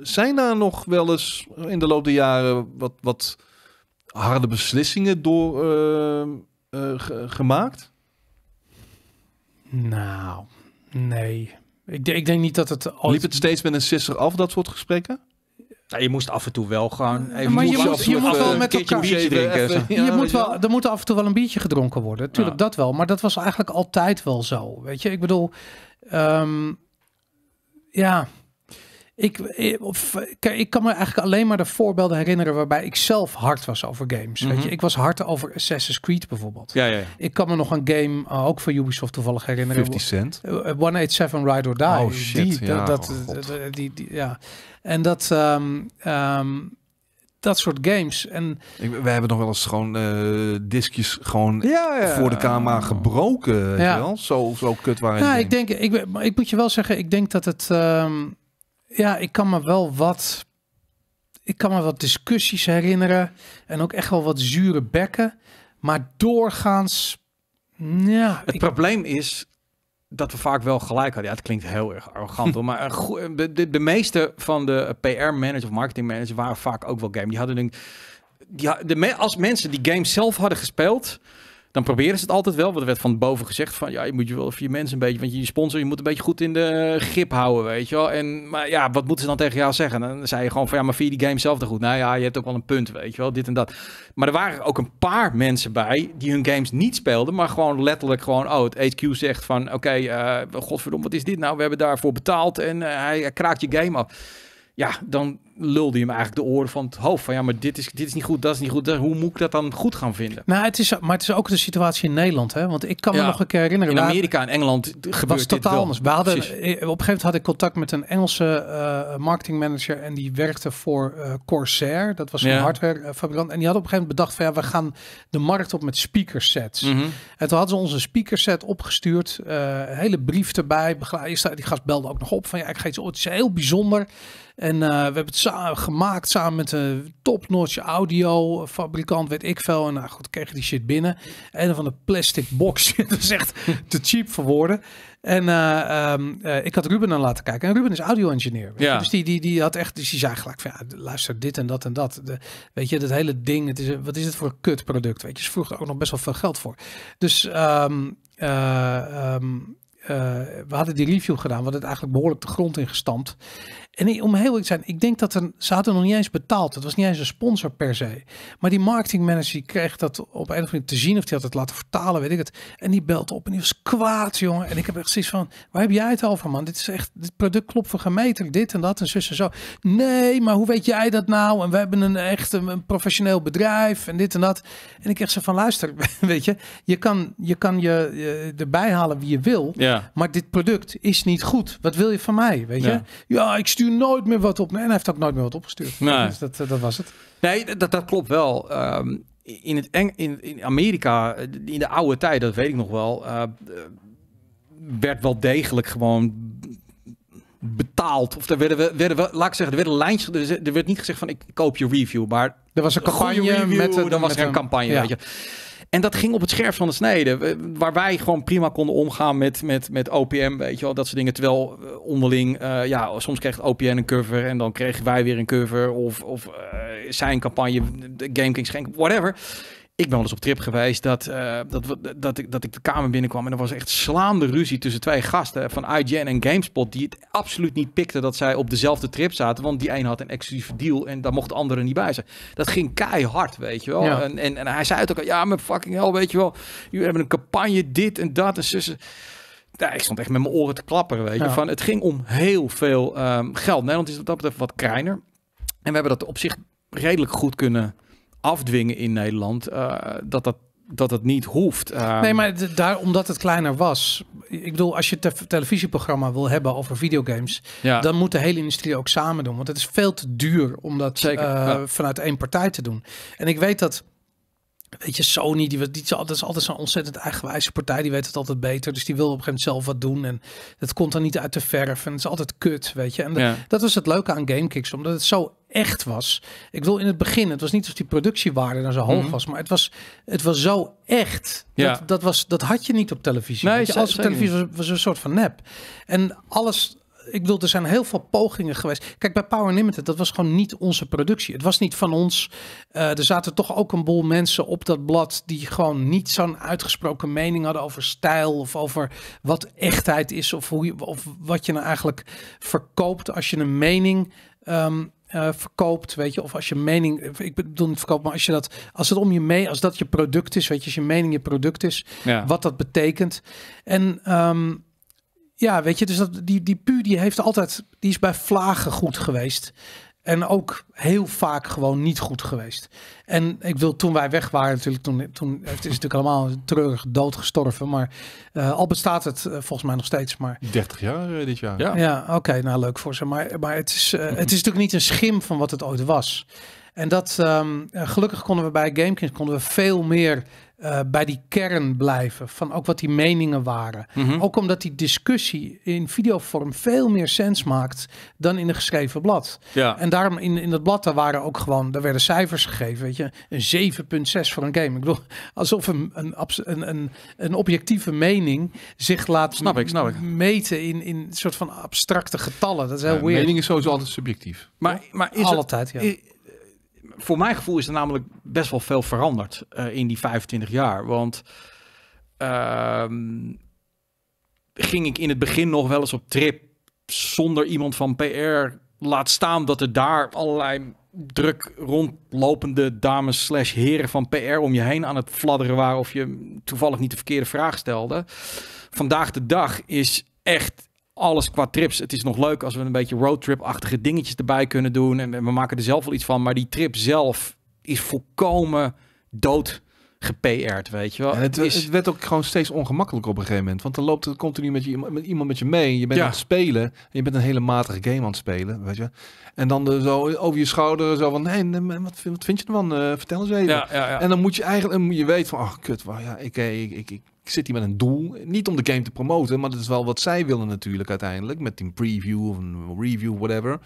zijn daar nog wel eens in de loop der jaren wat, wat harde beslissingen door ehm, eh, gemaakt? Nou, nee. Ik, ik, denk niet dat het. Ooit... Liep het steeds met een sisser af, dat soort gesprekken? ja je moest af en toe wel gewoon even maar je moet, je wel eh, met elkaar biertje drinken. je moet wel, er moet af en toe wel een biertje gedronken worden. Tuurlijk, dat wel. Maar dat was eigenlijk altijd wel zo. Weet je, ik bedoel, ehm, ja, ik, eh, eh, kijk, ik kan me eigenlijk alleen maar de voorbeelden herinneren waarbij ik zelf hard was over games. Weet mhm. je, ik was hard over Assassin's Creed bijvoorbeeld. Ja, ja, ja. Ik kan me nog een game, eh, ook van Ubisoft toevallig herinneren. 50 Cent. 187 Ride or Die. Oh shit, die, ja. Dat, oh, die, die, ja. En dat... Ehm, ehm, dat soort games. En wij hebben nog wel eens gewoon uh, diskjes gewoon voor de camera oh. gebroken. Ja. Wel? Zo, zo kut waren. Ja, ik denk, ik, ik moet je wel zeggen, ik denk dat het. Ehm, ja, ik kan me wel wat. Ik kan me wat discussies herinneren. En ook echt wel wat zure bekken. Maar doorgaans. Ja, het probleem is dat we vaak wel gelijk hadden. Ja, het klinkt heel erg arrogant. maar de, de, meeste van de PR-manager of marketing waren vaak ook wel game. Die hadden denk, die, als mensen die games zelf hadden gespeeld dan proberen ze het altijd wel. Want er werd van boven gezegd van, ja, je moet je wel vier mensen een beetje, want je sponsor, je moet een beetje goed in de grip houden, weet je wel. En, maar ja, wat moeten ze dan tegen jou zeggen? Dan zei je gewoon van, ja, maar vier die game zelf goed? Nou ja, je hebt ook wel een punt, weet je wel, dit en dat. Maar er waren ook een paar mensen bij die hun games niet speelden, maar gewoon letterlijk gewoon, oh, het HQ zegt van, oké, okay, eh, godverdomme, wat is dit nou? We hebben daarvoor betaald en eh, hij, hij kraakt je game af ja, dan lulde hem eigenlijk de oren van het hoofd. Van ja, maar dit is, dit is niet goed, dat is niet goed. Hoe moet ik dat dan goed gaan vinden? Nou, het is, maar het is ook de situatie in Nederland. Hè? Want ik kan me nog een keer herinneren. In Amerika en Engeland gebeurt was totaal anders. We hadden, op een gegeven moment had ik contact met een Engelse uh, marketingmanager. En die werkte voor eh, Corsair. Dat was een ja. hardwarefabrikant. En die had op een gegeven moment bedacht van ja, we gaan de markt op met speakersets. sets. Mhm. En toen hadden ze onze speakerset opgestuurd. Uh, hele brief erbij. Die gast belde ook nog op van ja, ik ga iets, oh, het is heel bijzonder. En we hebben het gemaakt samen met een topnotch audio fabrikant, weet ik veel. En nou goed, kreeg die shit binnen. En van een plastic box. dat is echt te cheap voor woorden. En eh, ehm, eh, ik had Ruben dan laten kijken. En Ruben is audio-engineer. Ja. Dus die, die, die had echt, dus die zei gelijk van, ja, luister dit en dat en dat. De, weet je, dat hele ding, het is, wat is het voor een kut product? Weet je, ze vroegen ook nog best wel veel geld voor. Dus ehm, eh, ehm, we hadden die review gedaan. We het eigenlijk behoorlijk de grond ingestampt. En om heel eerlijk te zijn, ik denk dat ze hadden nog niet eens betaald. Het was niet eens een sponsor per se. Maar die marketingmanager kreeg dat op een of andere manier te zien. Of die had het laten vertalen, weet ik het. En die belt op en die was kwaad, jongen. En ik heb echt zoiets van, waar heb jij het over, man? Dit is echt, dit product klopt voor gemeten. Dit en dat en zus en zo. Nee, maar hoe weet jij dat nou? En we hebben een echt een, professioneel bedrijf en dit en dat. En ik echt ze van, luister, weet je. Je kan je, kan je, erbij halen wie je wil. Ja. Maar dit product is niet goed. Wat wil je van mij, weet je? Ja, ja ik stuur nooit meer wat op. En hij heeft ook nooit meer wat opgestuurd. Dus dat, eh, dat was het. Nee, dat, dat klopt wel. Ehm, in, het Eng in, in, Amerika, eh, in de oude tijd, dat weet ik nog wel, eh, werd wel degelijk gewoon betaald. Of er werden we, werden we laat ik zeggen, er werden lijntjes. Er werd niet gezegd van ik koop je review, maar er was een campagne, met, dan was er een campagne. Weet je. En dat ging op het scherp van de snede. Eh, waar wij gewoon prima konden omgaan met, met, met OPM, weet je wel, dat soort dingen. Terwijl eh, onderling, eh, ja, soms kreeg OPM een cover en dan kregen wij weer een cover. Of, of zijn campagne, de Game Kings, whatever ik ben wel eens op trip geweest dat, eh, dat, dat, ik, dat ik de kamer binnenkwam en er was echt slaande ruzie tussen twee gasten van IGN en GameSpot die het absoluut niet pikten dat zij op dezelfde trip zaten, want die een had een exclusieve deal en daar mocht de andere niet bij zijn. Dat ging keihard, weet je wel. En, en, en, hij zei het ook al, ja, mijn fucking hell, weet je wel, jullie hebben een campagne, dit en dat en zussen. Ja, ik stond echt met mijn oren te klapperen, weet je. Van, het ging om heel veel um, geld. Nederland is wat dat betreft wat kleiner. En we hebben dat op zich redelijk goed kunnen afdwingen in Nederland eh, dat dat dat het niet hoeft. Uh... Nee, maar daar, omdat het kleiner was. Ik bedoel, als je te televisieprogramma wil hebben over videogames, ja. dan moet de hele industrie ook samen doen. Want het is veel te duur om dat Zeker, eh, vanuit één partij te doen. En ik weet dat. Weet je, Sony, die, die, dat is altijd zo'n ontzettend eigenwijze partij. Die weet het altijd beter. Dus die wil op een gegeven moment zelf wat doen. En dat komt dan niet uit de verf. En het is altijd kut, weet je. En dat, dat was het leuke aan GameKicks. Omdat het zo echt was. Ik bedoel, in het begin, het was niet of die productiewaarde dan nou zo hoog mhm. was, maar het was, het was zo echt. Ja. Dat, dat, was, dat had je niet op televisie. Nee, je, als op televisie was, een soort van nep. En alles, ik bedoel, er zijn heel veel pogingen geweest. Kijk, bij Power Limited, dat was gewoon niet onze productie. Het was niet van ons. Eh, er zaten toch ook een boel mensen op dat blad die gewoon niet zo'n uitgesproken mening hadden over stijl of over wat echtheid is of, hoe je, of wat je nou eigenlijk verkoopt als je een mening ehm, eh, verkoopt, weet je, of als je mening, ik bedoel niet verkoopt, maar als je dat, als het om je mee, als dat je product is, weet je, als je mening je product is, wat dat betekent. En ehm, ja, weet je, dus dat, die, die Pu die heeft altijd, die is bij vlagen goed geweest. En ook heel vaak gewoon niet goed geweest. En ik wil, toen wij weg waren, natuurlijk, toen, toen het is natuurlijk allemaal treurig doodgestorven. Maar eh, al bestaat het eh, volgens mij nog steeds. Maar, 30 jaar eh, dit jaar. Ja, ja oké, nou leuk voor ze. Maar, maar het, is, het is natuurlijk niet een schim van wat het ooit was. En dat ehm, gelukkig konden we bij Gamekings konden we veel meer eh, bij die kern blijven van ook wat die meningen waren. Mhm. Ook omdat die discussie in videovorm veel meer sens maakt dan in een geschreven blad. Ja. En daarom in, in dat blad daar waren ook gewoon, daar werden cijfers gegeven, weet je, een 7.6 voor een game. Ik bedoel, alsof een, een, een, een objectieve mening zich laat snap ik, snap meten in, in soort van abstracte getallen. Dat is heel ja, weird. Mening is sowieso altijd subjectief. Maar, maar is altijd, ja voor mijn gevoel is er namelijk best wel veel veranderd eh, in die 25 jaar. Want ehm, ging ik in het begin nog wel eens op trip zonder iemand van PR laat staan dat er daar allerlei druk rondlopende dames slash heren van PR om je heen aan het fladderen waren of je toevallig niet de verkeerde vraag stelde. Vandaag de dag is echt alles qua trips. Het is nog leuk als we een beetje roadtrip-achtige dingetjes erbij kunnen doen. En we maken er zelf wel iets van. Maar die trip zelf is volkomen dood gePR'd, weet je wel. het, het, werd ook gewoon steeds ongemakkelijker op een gegeven moment. Want dan loopt het continu met, je, met iemand met je mee. Je bent aan het spelen. En je bent een hele matige game aan het spelen, weet je. En dan de, zo over je schouder zo van... Hé, wat, wat vind je ervan? Uh, vertel eens even. Ja, ja, en dan moet je eigenlijk... Je weet van... ach, oh, kut. ja, ik, eh, ik, ik ik zit hier met een doel. Niet om de game te promoten, maar dat is wel wat zij willen natuurlijk uiteindelijk. Met een preview of een review, whatever.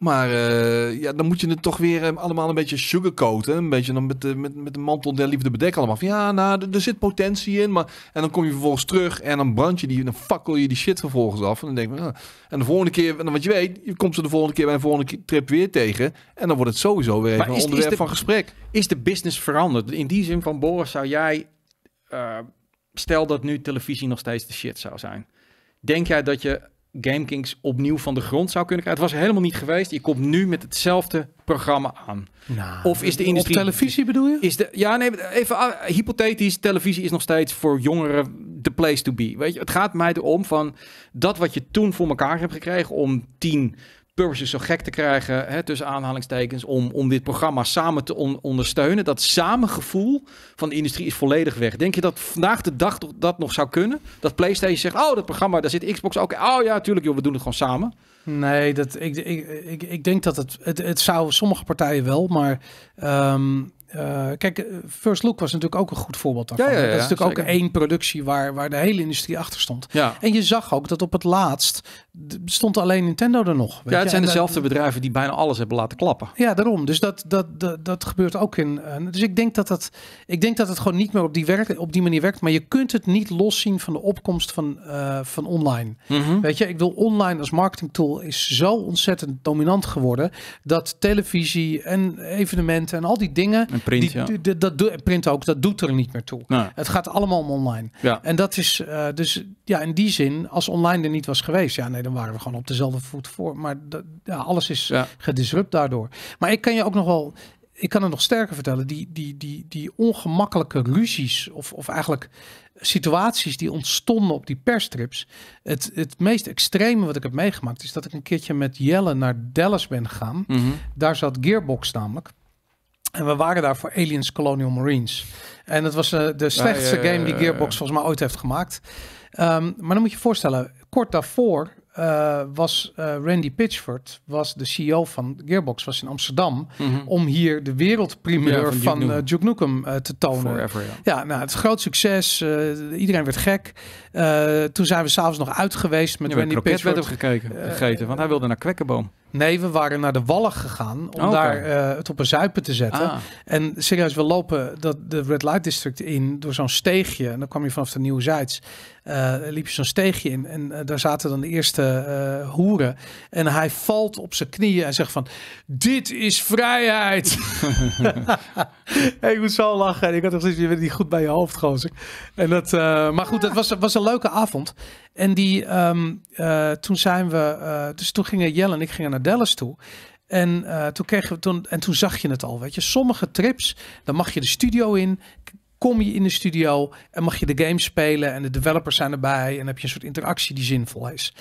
Maar eh, ja, dan moet je het toch weer eh, allemaal een beetje sugarcoaten. Een beetje dan met, de, met, met de mantel der liefde bedekken allemaal. Van, ja, nou, er zit potentie in. Maar, en dan kom je vervolgens terug en dan brand je die... Dan fakkel je die shit vervolgens af. En dan denk je, ah. en de volgende keer... wat je weet, je komt ze de volgende keer bij een volgende trip weer tegen. En dan wordt het sowieso weer een onderwerp van gesprek. Is de business veranderd? In die zin van, Boris, zou jij... Eh, stel dat nu televisie nog steeds de shit zou zijn. Denk jij dat je GameKings opnieuw van de grond zou kunnen krijgen. Het was helemaal niet geweest. Je komt nu met hetzelfde programma aan. Nou, of is de industrie... televisie bedoel je? Is de, ja, nee, even ah, hypothetisch. Televisie is nog steeds voor jongeren de place to be. Weet je, het gaat mij erom van dat wat je toen voor elkaar hebt gekregen om tien zo gek te krijgen, hè, tussen aanhalingstekens, om, om dit programma samen te on ondersteunen. Dat samengevoel van de industrie is volledig weg. Denk je dat vandaag de dag dat nog zou kunnen? Dat PlayStation zegt, oh, dat programma, daar zit Xbox ook. Oh ja, tuurlijk, joh, we doen het gewoon samen. Nee, dat, ik, ik, ik, ik denk dat het, het, het zou sommige partijen wel, maar um, eh, kijk, eh, First Look was natuurlijk ook een goed voorbeeld daarvan. Ja, dat is natuurlijk zeker. ook één productie waar, waar de hele industrie achter stond. En je zag ook dat op het laatst stond alleen Nintendo er nog. Weet ja, het zijn dezelfde bedrijven die bijna alles hebben laten klappen. Ja, daarom. Dus dat, dat, dat, dat gebeurt ook in. Eh, dus ik denk dat, dat, ik denk dat het gewoon niet meer op die, werk, op die manier werkt. Maar je kunt het niet loszien van de opkomst van, van online. Mhm. Weet je, ik wil online als marketingtool is zo ontzettend dominant geworden dat televisie en evenementen en al die dingen print, die, ja. dat print ook, dat doet er niet meer toe. Nou. Het gaat allemaal om online. En dat is eh, dus, ja, in die zin, als online er niet was geweest, ja, nee, dan waren we gewoon op dezelfde voet voor. Maar dat, alles is gedisrupt daardoor. Maar ik kan je ook nog wel, ik kan het nog sterker vertellen, die, die, die, die ongemakkelijke ruzies, of, of eigenlijk situaties die ontstonden op die perstrips. Het, het meest extreme wat ik heb meegemaakt is dat ik een keertje met Jelle naar Dallas ben gegaan. Mhm. Daar zat Gearbox namelijk. En we waren daar voor Aliens Colonial Marines. En dat was eh, de slechtste game die Gearbox volgens mij ooit heeft gemaakt. Ehm, maar dan moet je je voorstellen, kort daarvoor eh, was eh, Randy Pitchford, was de CEO van Gearbox, was in Amsterdam mhm. om hier de wereldprimeur van, van Duke, uh, Nukem te tonen. ja. ja. nou, het groot succes. iedereen werd gek. toen zijn we s'avonds nog uit geweest met Randy Pitchford. hem gekeken, gegeten, want hij wilde naar Kwekkenboom. Nee, we waren naar de Wallen gegaan om ah, daar eh, het op een zuipen te zetten. Ah. En serieus, we lopen dat, de Red Light District in door zo'n steegje. En dan kwam je vanaf de Nieuwe Zuids. Uh, eh, liep je zo'n steegje in en eh, daar zaten dan de eerste hoeren. En hij valt op zijn knieën en zegt van, dit is vrijheid. hey, ik moet zo lachen. ik had nog steeds, je bent niet goed bij je hoofd, gozer. En dat, maar goed, het was, was een leuke avond. En die, ehm, eh, toen zijn we, eh, dus toen gingen Jelle en ik gingen naar Dallas toe. En, eh, toen kregen we toen, en toen zag je het al, weet je. Sommige trips, dan mag je de studio in, kom je in de studio en mag je de game spelen en de developers zijn erbij en heb je een soort interactie die zinvol is.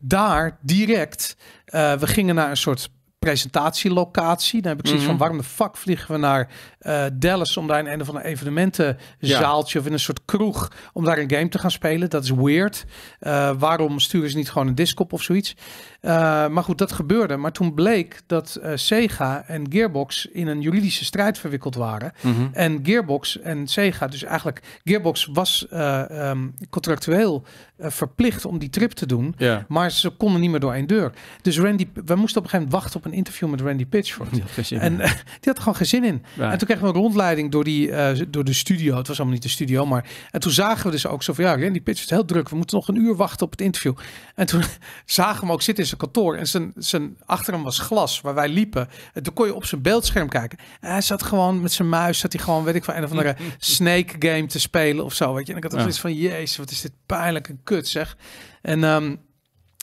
Daar direct, we gingen naar een soort presentatielocatie. Dan heb ik zoiets van mhm. waarom de fuck vliegen we naar eh, Dallas om daar in een of een evenementenzaaltje zaaltje of in een soort kroeg om daar een game te gaan spelen. Dat is weird. Eh, waarom sturen ze niet gewoon een disc op of zoiets? Eh, maar goed, dat gebeurde. Maar toen bleek dat Sega en Gearbox in een juridische strijd verwikkeld waren. Mhm. En Gearbox en Sega, dus eigenlijk Gearbox was ehm, contractueel eh, verplicht om die trip te doen. Ja. Maar ze konden niet meer door één deur. Dus Randy, we moesten op een gegeven moment wachten op een interview met Randy Pitchford. en eh, die had er gewoon geen zin in. En toen kregen we een rondleiding door, die, eh, door de studio. Het was allemaal niet de studio, maar... En toen zagen we dus ook zo van, ja, Randy Pitchford, heel druk. We moeten nog een uur wachten op het interview. En toen zagen we hem ook zitten in zijn kantoor. En zijn, zijn achter hem was glas, waar wij liepen. En toen kon je op zijn beeldscherm kijken. En hij zat gewoon met zijn muis, zat hij gewoon, weet ik veel, een of andere Snake game te spelen of zo, weet je. En ik had ook ja. van, jezus, wat is dit pijnlijk kut zeg. En ehm,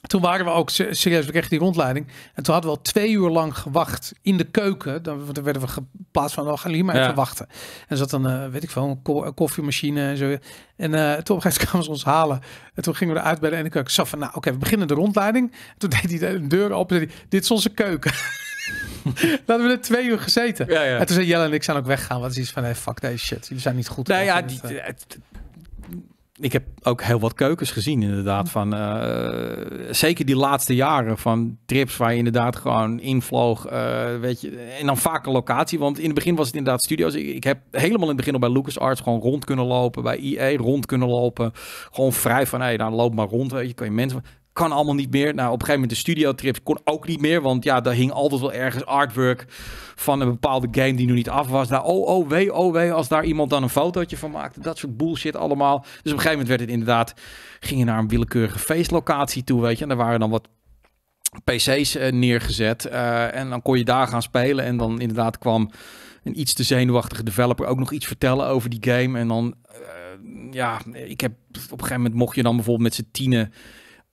toen waren we ook serieus kregen die rondleiding. En toen hadden we al twee uur lang gewacht in de keuken. Dan, werden we geplaatst van, we oh, gaan hier maar even wachten. En zat dan, eh, weet ik veel, een, koffiemachine en zo. En uh, toen op een gegeven ze ons halen. En toen gingen we eruit bij de ene keuken. zag van, nou oké, we beginnen de rondleiding. En toen deed hij de deur open. zei dit is onze keuken. Laten we er twee uur gezeten. En toen zei Jelle en ik zijn ook weggaan. Wat is iets van, hey, fuck deze shit. Jullie zijn niet goed. Nou ja, die, eh, ik heb ook heel wat keukens gezien, inderdaad. Van, eh, zeker die laatste jaren van trips waar je inderdaad gewoon invloog. Uh, weet je, en dan vaak een locatie. Want in het begin was het inderdaad studio's. Ik, heb helemaal in het begin al bij LucasArts gewoon rond kunnen lopen. Bij IE rond kunnen lopen. Gewoon vrij van, hé, hey, nou, loop maar rond. Weet je, kan je mensen kan allemaal niet meer. Nou, op een gegeven moment de studio-trips kon ook niet meer. Want ja, daar hing altijd wel ergens artwork van een bepaalde game die nu niet af was. Daar nou, oh, oh, wee, oh, Als daar iemand dan een fotootje van maakte. Dat soort bullshit allemaal. Dus op een gegeven moment werd het inderdaad... Ging je naar een willekeurige feestlocatie toe, weet je. En daar waren dan wat PC's eh, neergezet. Eh, en dan kon je daar gaan spelen. En dan inderdaad kwam een iets te zenuwachtige developer ook nog iets vertellen over die game. En dan, eh, ja, ik heb op een gegeven moment mocht je dan bijvoorbeeld met z'n tienen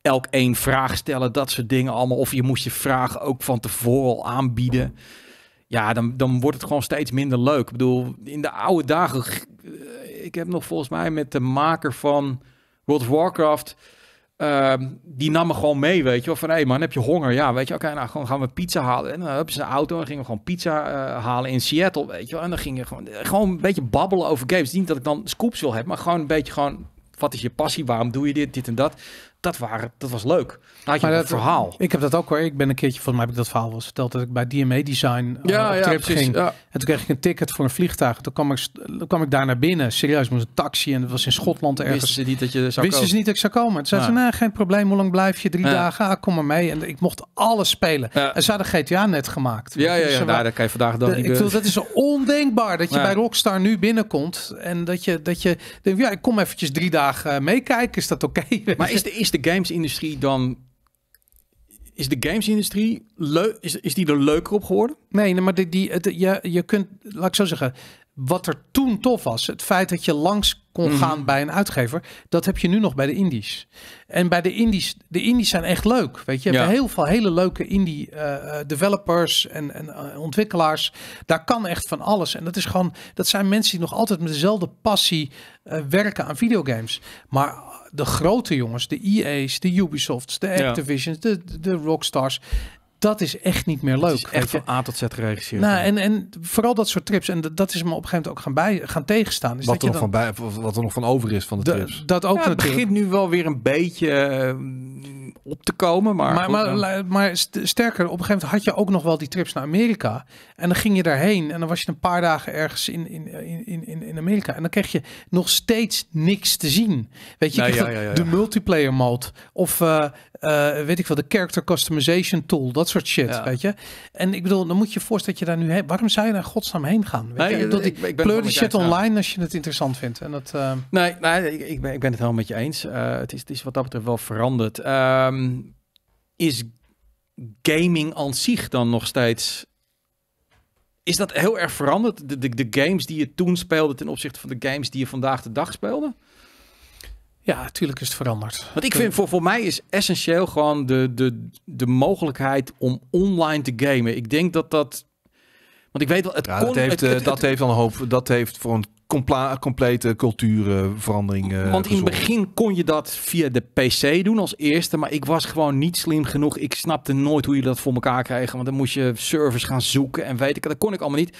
elk één vraag stellen, dat soort dingen allemaal. Of je moest je vragen ook van tevoren al aanbieden. Ja, dan, dan wordt het gewoon steeds minder leuk. Ik bedoel, in de oude dagen. Eh, ik heb nog volgens mij met de maker van World of Warcraft. Ehm, die nam me gewoon mee, weet je wel. Van, hé hey man, heb je honger? Ja, weet je, oké, nou, gewoon gaan we pizza halen. En dan hebben ze een auto en gingen we gewoon pizza eh, halen in Seattle, weet je wel. En dan gingen gewoon, eh, gewoon een beetje babbelen over games. Niet dat ik dan scoops wil hebben, maar gewoon een beetje gewoon... Wat is je passie? Waarom doe je dit, dit en dat? dat, waren, dat was leuk. Dan had je maar dat, verhaal. Ik heb dat ook hoor. Ik ben een keertje, volgens mij heb ik dat verhaal wel verteld, dat ik bij DMA Design eh, ja, ja, ging. Ja. En toen kreeg ik een ticket voor een vliegtuig. Toen kwam ik, toen kwam ik daar naar binnen. Serieus, moest een taxi en het was in Schotland ergens. Wisten ze niet dat je zou Wisten ze niet dat ik zou komen. Toen zei ze, nee, geen probleem. Hoe lang blijf je? Drie dagen? Ah, kom maar mee. En ik mocht alles spelen. En ze hadden GTA net gemaakt. Ja, ja, ja. Dus kan je vandaag dan ik eh, bedoel, Dat is ondenkbaar dat je bij Rockstar nu binnenkomt en dat je, dat je ja, ik kom eventjes drie dagen eh, meekijken. Is dat oké? Maar is de, is de industrie dan is de gamesindustrie leuk? Is, is die er leuker op geworden? Nee, maar die, die, het, je kunt, laat ik zo zeggen, wat er toen tof was, het feit dat je langs kon mhm. gaan bij een uitgever, dat heb je nu nog bij de Indies. En bij de Indies, de Indies zijn echt leuk. Weet je, hebt heel veel hele leuke Indie eh, eh, developers en, en eh, ontwikkelaars. Daar kan echt van alles. En dat is gewoon, dat zijn mensen die nog altijd met dezelfde passie werken aan videogames. Maar de grote jongens, de EA's, de Ubisofts, de Activisions, de, de Rockstars, dat is echt niet meer leuk. echt van A tot Z geregisseerd. Nou, en, en vooral dat soort trips. En dat is me op een gegeven moment ook gaan, bij, gaan tegenstaan. wat, er nog van bij, wat er nog van over is van de, trips. Dat ook ja, het begint nu wel weer een beetje... Ehm, op te komen. Maar, maar, maar, sterker, op een gegeven moment had je ook nog wel die trips naar Amerika. En dan ging je daarheen en dan was je een paar dagen ergens in, in, in, in, in Amerika. En dan kreeg je nog steeds niks te zien. Weet je, de multiplayer mode of eh, eh, weet ik wel, de character customization tool, dat soort shit, weet je. En ik bedoel, dan moet je je voorstellen dat je daar nu heen... Waarom zou je daar godsnaam heen gaan? Weet je? Dat ik, ik, pleur die shit online als je het interessant vindt. En dat, eh, Nee, nee ik, ik, ben, het helemaal met je eens. het, is, het is wat dat betreft wel veranderd. Ehm, is gaming aan zich dan nog steeds. Is dat heel erg veranderd? De, de, games die je toen speelde ten opzichte van de games die je vandaag de dag speelde? Ja, natuurlijk is het veranderd. Want ik vind voor, voor mij is essentieel gewoon de, de, de mogelijkheid om online te gamen. Ik denk dat dat. Want ik weet wel, het kon, dat, heeft, het, eh, dat heeft dan een hoop. Dat heeft voor een complete cultuurverandering. Eh, eh, want in het begin kon je dat via de PC doen als eerste, maar ik was gewoon niet slim genoeg. Ik snapte nooit hoe je dat voor elkaar kreeg, want dan moest je servers gaan zoeken en weet ik, dat kon ik allemaal niet.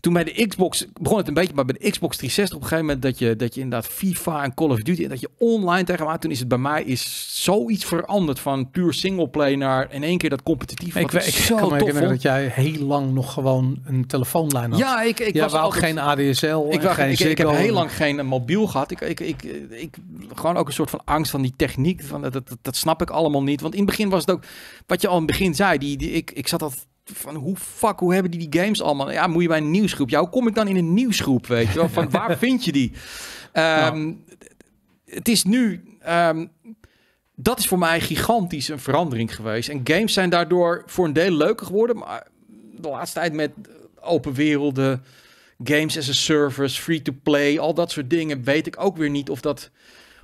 Toen bij de Xbox begon het een beetje, maar bij de Xbox 360 op een gegeven moment dat je, dat je inderdaad FIFA en Call of Duty en dat je online tegen Toen is het bij mij is zoiets veranderd van puur singleplay naar in één keer dat competitief. Ik, weet zo kan dat jij heel lang nog gewoon een telefoonlijn had. Ja, ik, ik was altijd, geen ADSL. Ik, was, geen ik, ik, heb heel lang geen mobiel gehad. Ik, ik, ik, ik, gewoon ook een soort van angst van die techniek. Van, dat, dat, dat snap ik allemaal niet. Want in het begin was het ook wat je al in het begin zei. Die, die, ik, ik zat dat van hoe fuck, hoe hebben die die games allemaal? Ja, moet je bij een nieuwsgroep? Ja, hoe kom ik dan in een nieuwsgroep, weet je wel? Van waar vind je die? Ehm, het is nu... Ehm, dat is voor mij gigantisch een verandering geweest. En games zijn daardoor voor een deel leuker geworden. Maar de laatste tijd met open werelden, games as a service, free-to-play, al dat soort dingen, weet ik ook weer niet of dat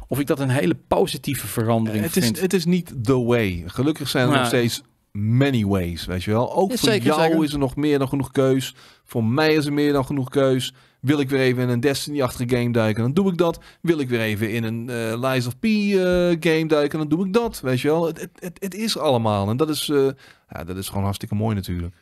of ik dat een hele positieve verandering het vind. Is, het is niet the way. Gelukkig zijn er nog steeds many ways, weet je wel. Ook voor jou is er nog meer dan genoeg keus. Voor mij is er meer dan genoeg keus. Wil ik weer even in een Destiny-achtige game duiken, dan doe ik dat. Wil ik weer even in een eh, Lies of P eh, game duiken, dan doe ik dat, weet je wel. Het, het, het, is allemaal en dat is, eh, ja, dat is gewoon hartstikke mooi natuurlijk.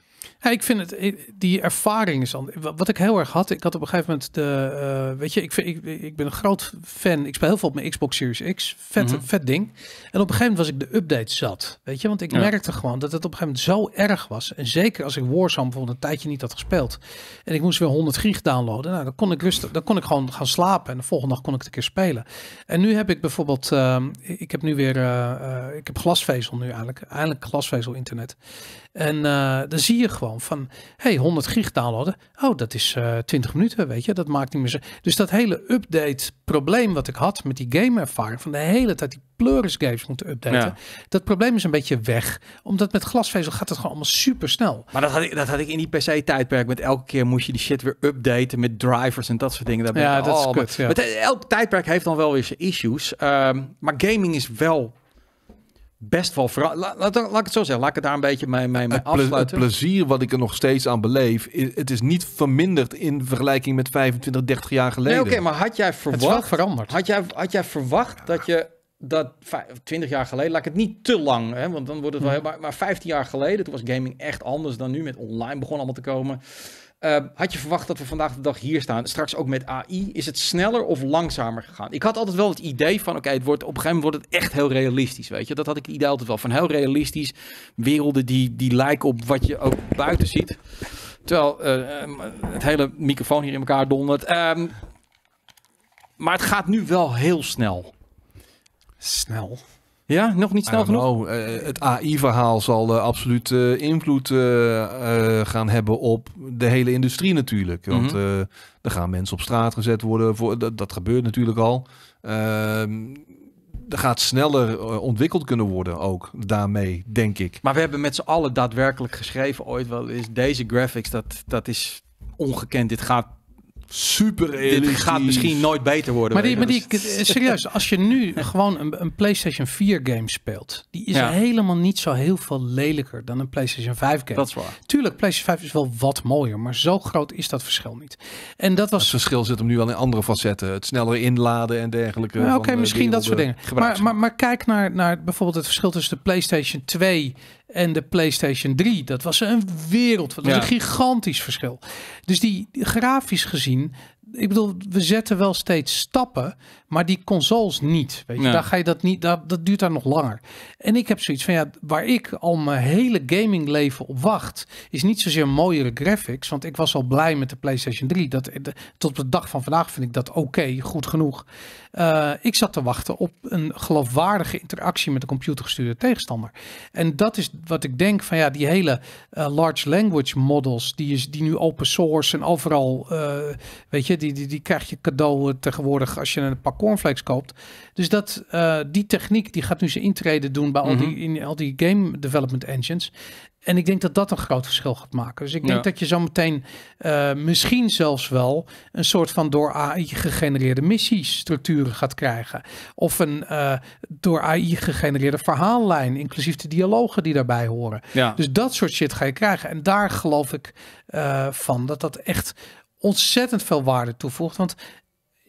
Ja, ik vind het, die ervaring is Wat ik heel erg had, ik had op een gegeven moment de, eh, weet je, ik, vind, ik, ik, ben een groot fan. Ik speel heel veel op mijn Xbox Series X. Vet, mhm. vet ding. En op een gegeven moment was ik de update zat, weet je. Want ik merkte gewoon dat het op een gegeven moment zo erg was. En zeker als ik Warzone bijvoorbeeld een tijdje niet had gespeeld. En ik moest weer 100 gig downloaden. Nou, dan kon ik rustig, dan kon ik gewoon gaan slapen. En de volgende dag kon ik het een keer spelen. En nu heb ik bijvoorbeeld, ehm, ik heb nu weer, eh, eh, ik heb glasvezel nu eigenlijk. Eindelijk glasvezel internet. En eh, dan zie je gewoon van, hey, 100 gig downloaden. Oh, dat is uh, eh, 20 minuten, weet je. Dat maakt niet meer zo. Dus dat hele update probleem wat ik had met die game ervaring. Van de hele tijd die pleuris games moeten updaten. Dat probleem is een beetje weg. Omdat met glasvezel gaat het gewoon allemaal super snel. Maar dat had ik, dat had ik in die PC tijdperk. Met elke keer moest je die shit weer updaten met drivers en dat soort dingen. Daar ja, dat is oh, kut. Maar, ja. elk tijdperk heeft dan wel weer zijn issues. Ehm, maar gaming is wel best wel veranderd. laat, laat, ik het zo zeggen. Laat ik het daar een beetje mee, mee, afsluiten. het plezier wat ik er nog steeds aan beleef, is, het is niet verminderd in vergelijking met 25, 30 jaar geleden. Nee, oké, maar had jij verwacht... veranderd. Had jij, had jij verwacht dat je dat 20 jaar geleden, laat ik het niet te lang, hè, want dan wordt het wel. Hmm. Maar, maar 15 jaar geleden, toen was gaming echt anders dan nu met online begon allemaal te komen. Eh, had je verwacht dat we vandaag de dag hier staan? Straks ook met AI. Is het sneller of langzamer gegaan? Ik had altijd wel het idee van: oké, het wordt op een gegeven moment wordt het echt heel realistisch. Weet je, dat had ik het idee altijd wel. Van heel realistisch. Werelden die, die lijken op wat je ook buiten ziet. Terwijl eh, het hele microfoon hier in elkaar dondert. Ehm, maar het gaat nu wel heel snel. Snel. Ja, nog niet snel genoeg? Eh, eh, het AI-verhaal zal eh, absoluut invloed gaan hebben op de hele industrie natuurlijk. Want mhm. er gaan mensen op straat gezet worden. Voor, dat, dat gebeurt natuurlijk al. Ehm, er gaat sneller ontwikkeld kunnen worden ook daarmee, denk ik. Maar we hebben met z'n allen daadwerkelijk geschreven ooit wel is deze graphics, dat, dat is ongekend. Dit gaat super realistisch. Dit gaat misschien nooit beter worden. Maar, die, maar die, eh, serieus, als je nu gewoon een, een, PlayStation 4 game speelt, die is helemaal niet zo heel veel lelijker dan een PlayStation 5 game. Dat is waar. Tuurlijk, PlayStation 5 is wel wat mooier, maar zo groot is dat verschil niet. En dat was... Het verschil zit hem nu al in andere facetten. Het sneller inladen en dergelijke. Oké, eh, misschien dat soort dingen. Maar, maar, maar, kijk naar, naar bijvoorbeeld het verschil tussen de PlayStation 2 en de PlayStation 3. Dat was een wereld. Dat was een gigantisch verschil. Dus die grafisch gezien. Ik bedoel, we zetten wel steeds stappen, maar die consoles niet. Weet je, ja. daar ga je dat niet. Dat, dat duurt daar nog langer. En ik heb zoiets van ja, waar ik al mijn hele gaming leven op wacht, is niet zozeer mooiere graphics. Want ik was al blij met de PlayStation 3. Dat, eh, tot de dag van vandaag vind ik dat oké, goed genoeg. Eh, ik zat te wachten op een geloofwaardige interactie met de computergestuurde tegenstander. En dat is wat ik denk van ja, die hele eh, large language models, die, is, die nu open source en overal, eh, weet je, die, die, die krijg je cadeau tegenwoordig als je een pak cornflakes koopt. Dus dat, die techniek die gaat nu zijn intrede doen bij al, die, mhm. in, al die game development engines. En ik denk dat dat een groot verschil gaat maken. Dus ik denk dat je zometeen uh, eh, misschien zelfs wel een soort van door AI gegenereerde missiestructuren gaat krijgen. Of een eh, door AI gegenereerde verhaallijn, inclusief de dialogen die daarbij horen. Ja. Dus dat soort shit ga je krijgen. En daar geloof ik eh, van dat dat echt ontzettend veel waarde toevoegt. Want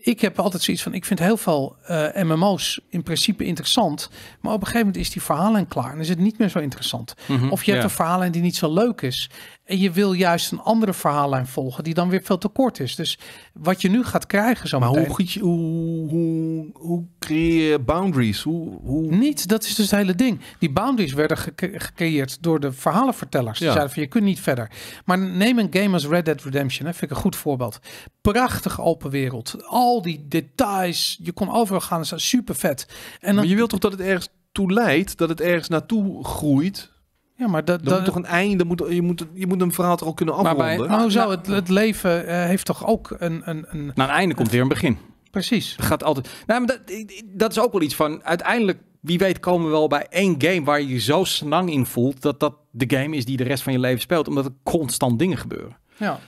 ik heb altijd zoiets van, ik vind heel veel eh, MMO's in principe interessant. Maar op een gegeven moment is die verhaallijn klaar en is het niet meer zo interessant. Mhm, of je hebt een verhaal verhaallijn die niet zo leuk is. En je wil juist een andere verhaallijn volgen die dan weer veel te kort is. Dus wat je nu gaat krijgen zo maar hoe, hoe, hoe, hoe, creëer je boundaries? Hoe, hoe... Niet, dat is dus het hele ding. Die boundaries werden gekeerd gecreëerd door de verhalenvertellers. Ja. Die zeiden van je kunt niet verder. Maar neem een game als Red Dead Redemption. Dat vind ik een goed voorbeeld. Prachtig open wereld. Al die details. Je kon overal gaan. Dat is super vet. En dan... Maar je wilt toch dat het ergens toe leidt, dat het ergens naartoe groeit. Ja, maar dat, dat moet toch een einde, moet, je, moet, je moet een verhaal toch ook kunnen afronden? Maar nou, nou, het, het leven eh, heeft toch ook een... een, een Na een einde komt weer een begin. Precies. Dat gaat altijd. Nou, maar dat, dat is ook wel iets van. Uiteindelijk, wie weet, komen we wel bij één game waar je je zo snang in voelt. dat dat de game is die de rest van je leven speelt. Omdat er constant dingen gebeuren. Ja.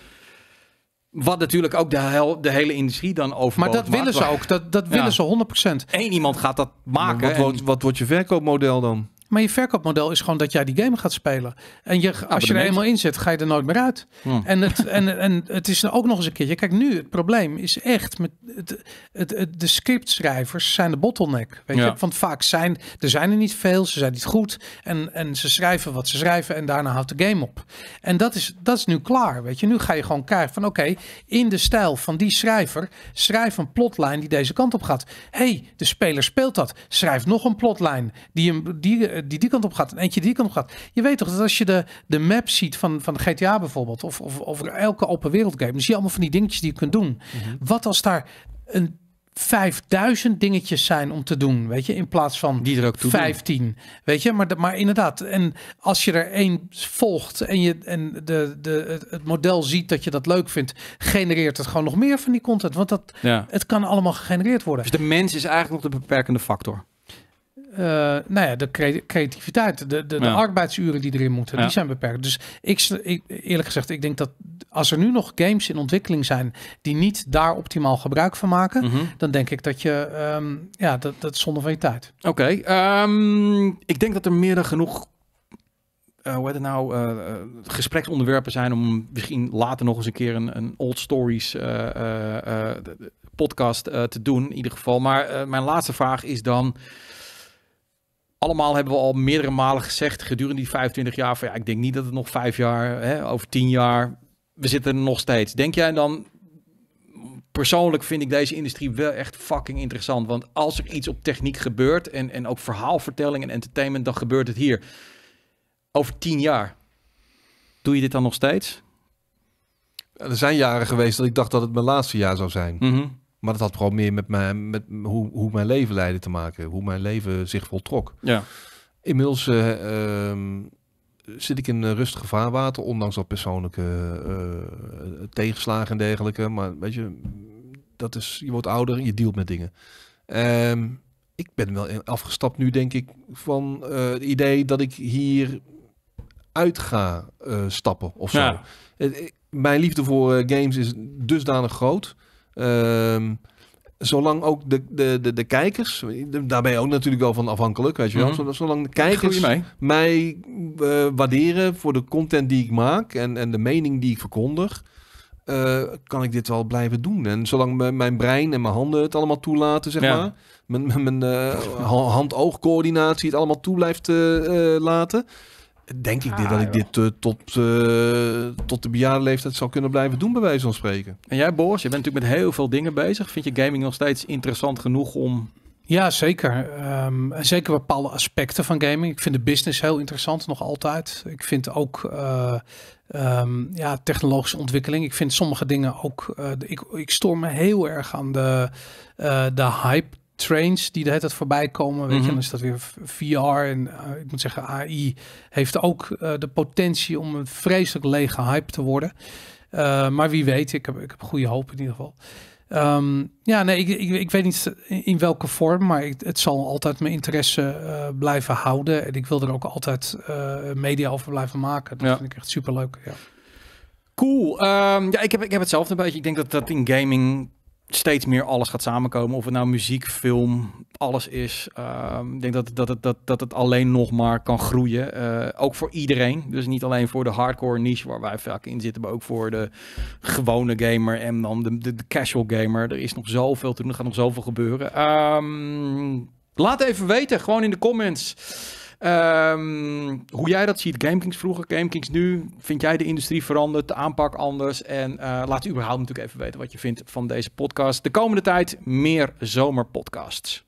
Wat natuurlijk ook de, hele de hele industrie dan over. Maar dat willen ze ook. Dat, dat willen ze 100%. Eén iemand gaat dat maken. Wat, wat wordt je verkoopmodel dan? Maar je verkoopmodel is gewoon dat jij die game gaat spelen. En je, als je er eenmaal in zit, ga je er nooit meer uit. Hmm. En, het, en, en het is ook nog eens een keertje. Kijk, nu het probleem is echt met het, het, de scriptschrijvers zijn de bottleneck. Weet je? Want vaak zijn er zijn er niet veel, ze zijn niet goed. En, en ze schrijven wat ze schrijven en daarna houdt de game op. En dat is, dat is nu klaar. Weet je, nu ga je gewoon kijken van oké, in de stijl van die schrijver, schrijf een plotlijn die deze kant op gaat. hey, de speler speelt dat. Schrijf nog een plotlijn die hem. Die, eh, eh, die die kant op gaat en eentje die kant op gaat. Je weet toch dat als je de, de map ziet van, van GTA bijvoorbeeld, of, of, of elke open wereld game, dan zie je allemaal van die dingetjes die je kunt doen. Mhm. Wat als daar een 5000 dingetjes zijn om te doen, weet je, in plaats van die er ook 15, weet je, maar, maar inderdaad, en als je er één volgt en je en de, de, het model ziet dat je dat leuk vindt, genereert het gewoon nog meer van die content, want dat, ja. het kan allemaal gegenereerd worden. Dus de mens is eigenlijk nog de beperkende factor. Eh, nou ja, de creativiteit, de, de, de, arbeidsuren die erin moeten, die zijn beperkt. Dus ik, ik, eerlijk gezegd, ik denk dat als er nu nog games in ontwikkeling zijn die niet daar optimaal gebruik van maken, mhm. dan denk ik dat je, ehm, ja, dat, dat is zonde van je tijd. Oké, ehm, ik denk dat er meer dan genoeg uh, hoe het nou, eh, gespreksonderwerpen zijn om misschien later nog eens een keer een, een old stories podcast te doen in ieder geval. Maar mijn laatste vraag is dan, allemaal hebben we al meerdere malen gezegd gedurende die 25 jaar van ja, ik denk niet dat het nog vijf jaar, hè, over tien jaar, we zitten nog steeds. Denk jij dan, persoonlijk vind ik deze industrie wel echt fucking interessant, want als er iets op techniek gebeurt en, en ook verhaalvertelling en entertainment, dan gebeurt het hier. Over tien jaar, doe je dit dan nog steeds? Er zijn jaren geweest dat ik dacht dat het mijn laatste jaar zou zijn. Mhm. Maar dat had gewoon meer met, mijn, met hoe, hoe mijn leven leidde te maken. Hoe mijn leven zich voltrok. Ja. Inmiddels eh, ehm, zit ik in rustige vaarwater. Ondanks al persoonlijke eh, tegenslagen en dergelijke. Maar weet je, dat is, je wordt ouder en je dealt met dingen. Ehm, ik ben wel afgestapt nu, denk ik, van eh, het idee dat ik hier uit ga stappen of zo. Mijn liefde voor games is dusdanig groot Ehm, zolang ook de, de, de, de kijkers, daar ben je ook natuurlijk wel van afhankelijk, weet je wel. Mhm. Zolang de kijkers mij eh, waarderen voor de content die ik maak en, en de mening die ik verkondig, eh, kan ik dit wel blijven doen. En zolang mijn brein en mijn handen het allemaal toelaten, zeg maar, mijn, mijn, eh, hand-oogcoördinatie het allemaal toe blijft laten, denk ik ah, dit, dat ik dit eh, tot, eh, tot de bejaarde leeftijd zou kunnen blijven doen, bij wijze van spreken. En jij, Boris, je bent natuurlijk met heel veel dingen bezig. Vind je gaming nog steeds interessant genoeg om. Ja, zeker. Ehm, zeker bepaalde aspecten van gaming. Ik vind de business heel interessant, nog altijd. Ik vind ook eh, ehm, ja, technologische ontwikkeling. Ik vind sommige dingen ook. ik, ik stoor me heel erg aan de, de hype trains die de het tijd voorbij komen. Weet je, mhm. dan is dat weer VR. En eh, ik moet zeggen, AI heeft ook eh, de potentie om een vreselijk lege hype te worden. Eh, maar wie weet, ik heb, ik heb goede hoop in ieder geval. Ehm, ja, nee, ik, ik, ik, weet niet in welke vorm, maar ik, het zal altijd mijn interesse blijven houden. En ik wil er ook altijd media over blijven maken. Dat ja. vind ik echt superleuk. Ja. Cool. Ehm, ja, ik heb, ik heb hetzelfde een beetje. Ik denk dat dat in gaming steeds meer alles gaat samenkomen. Of het nou muziek, film, alles is. Ehm, ik denk dat, dat, het, dat, dat het alleen nog maar kan groeien. Eh, ook voor iedereen. Dus niet alleen voor de hardcore niche waar wij vaak in zitten, maar ook voor de gewone gamer en dan de, de, casual gamer. Er is nog zoveel te doen, er gaat nog zoveel gebeuren. Ehm, laat even weten, gewoon in de comments. Ehm, hoe jij dat ziet, GameKings vroeger, GameKings nu. Vind jij de industrie veranderd, de aanpak anders? En uh, laat überhaupt natuurlijk even weten wat je vindt van deze podcast. De komende tijd meer zomerpodcasts.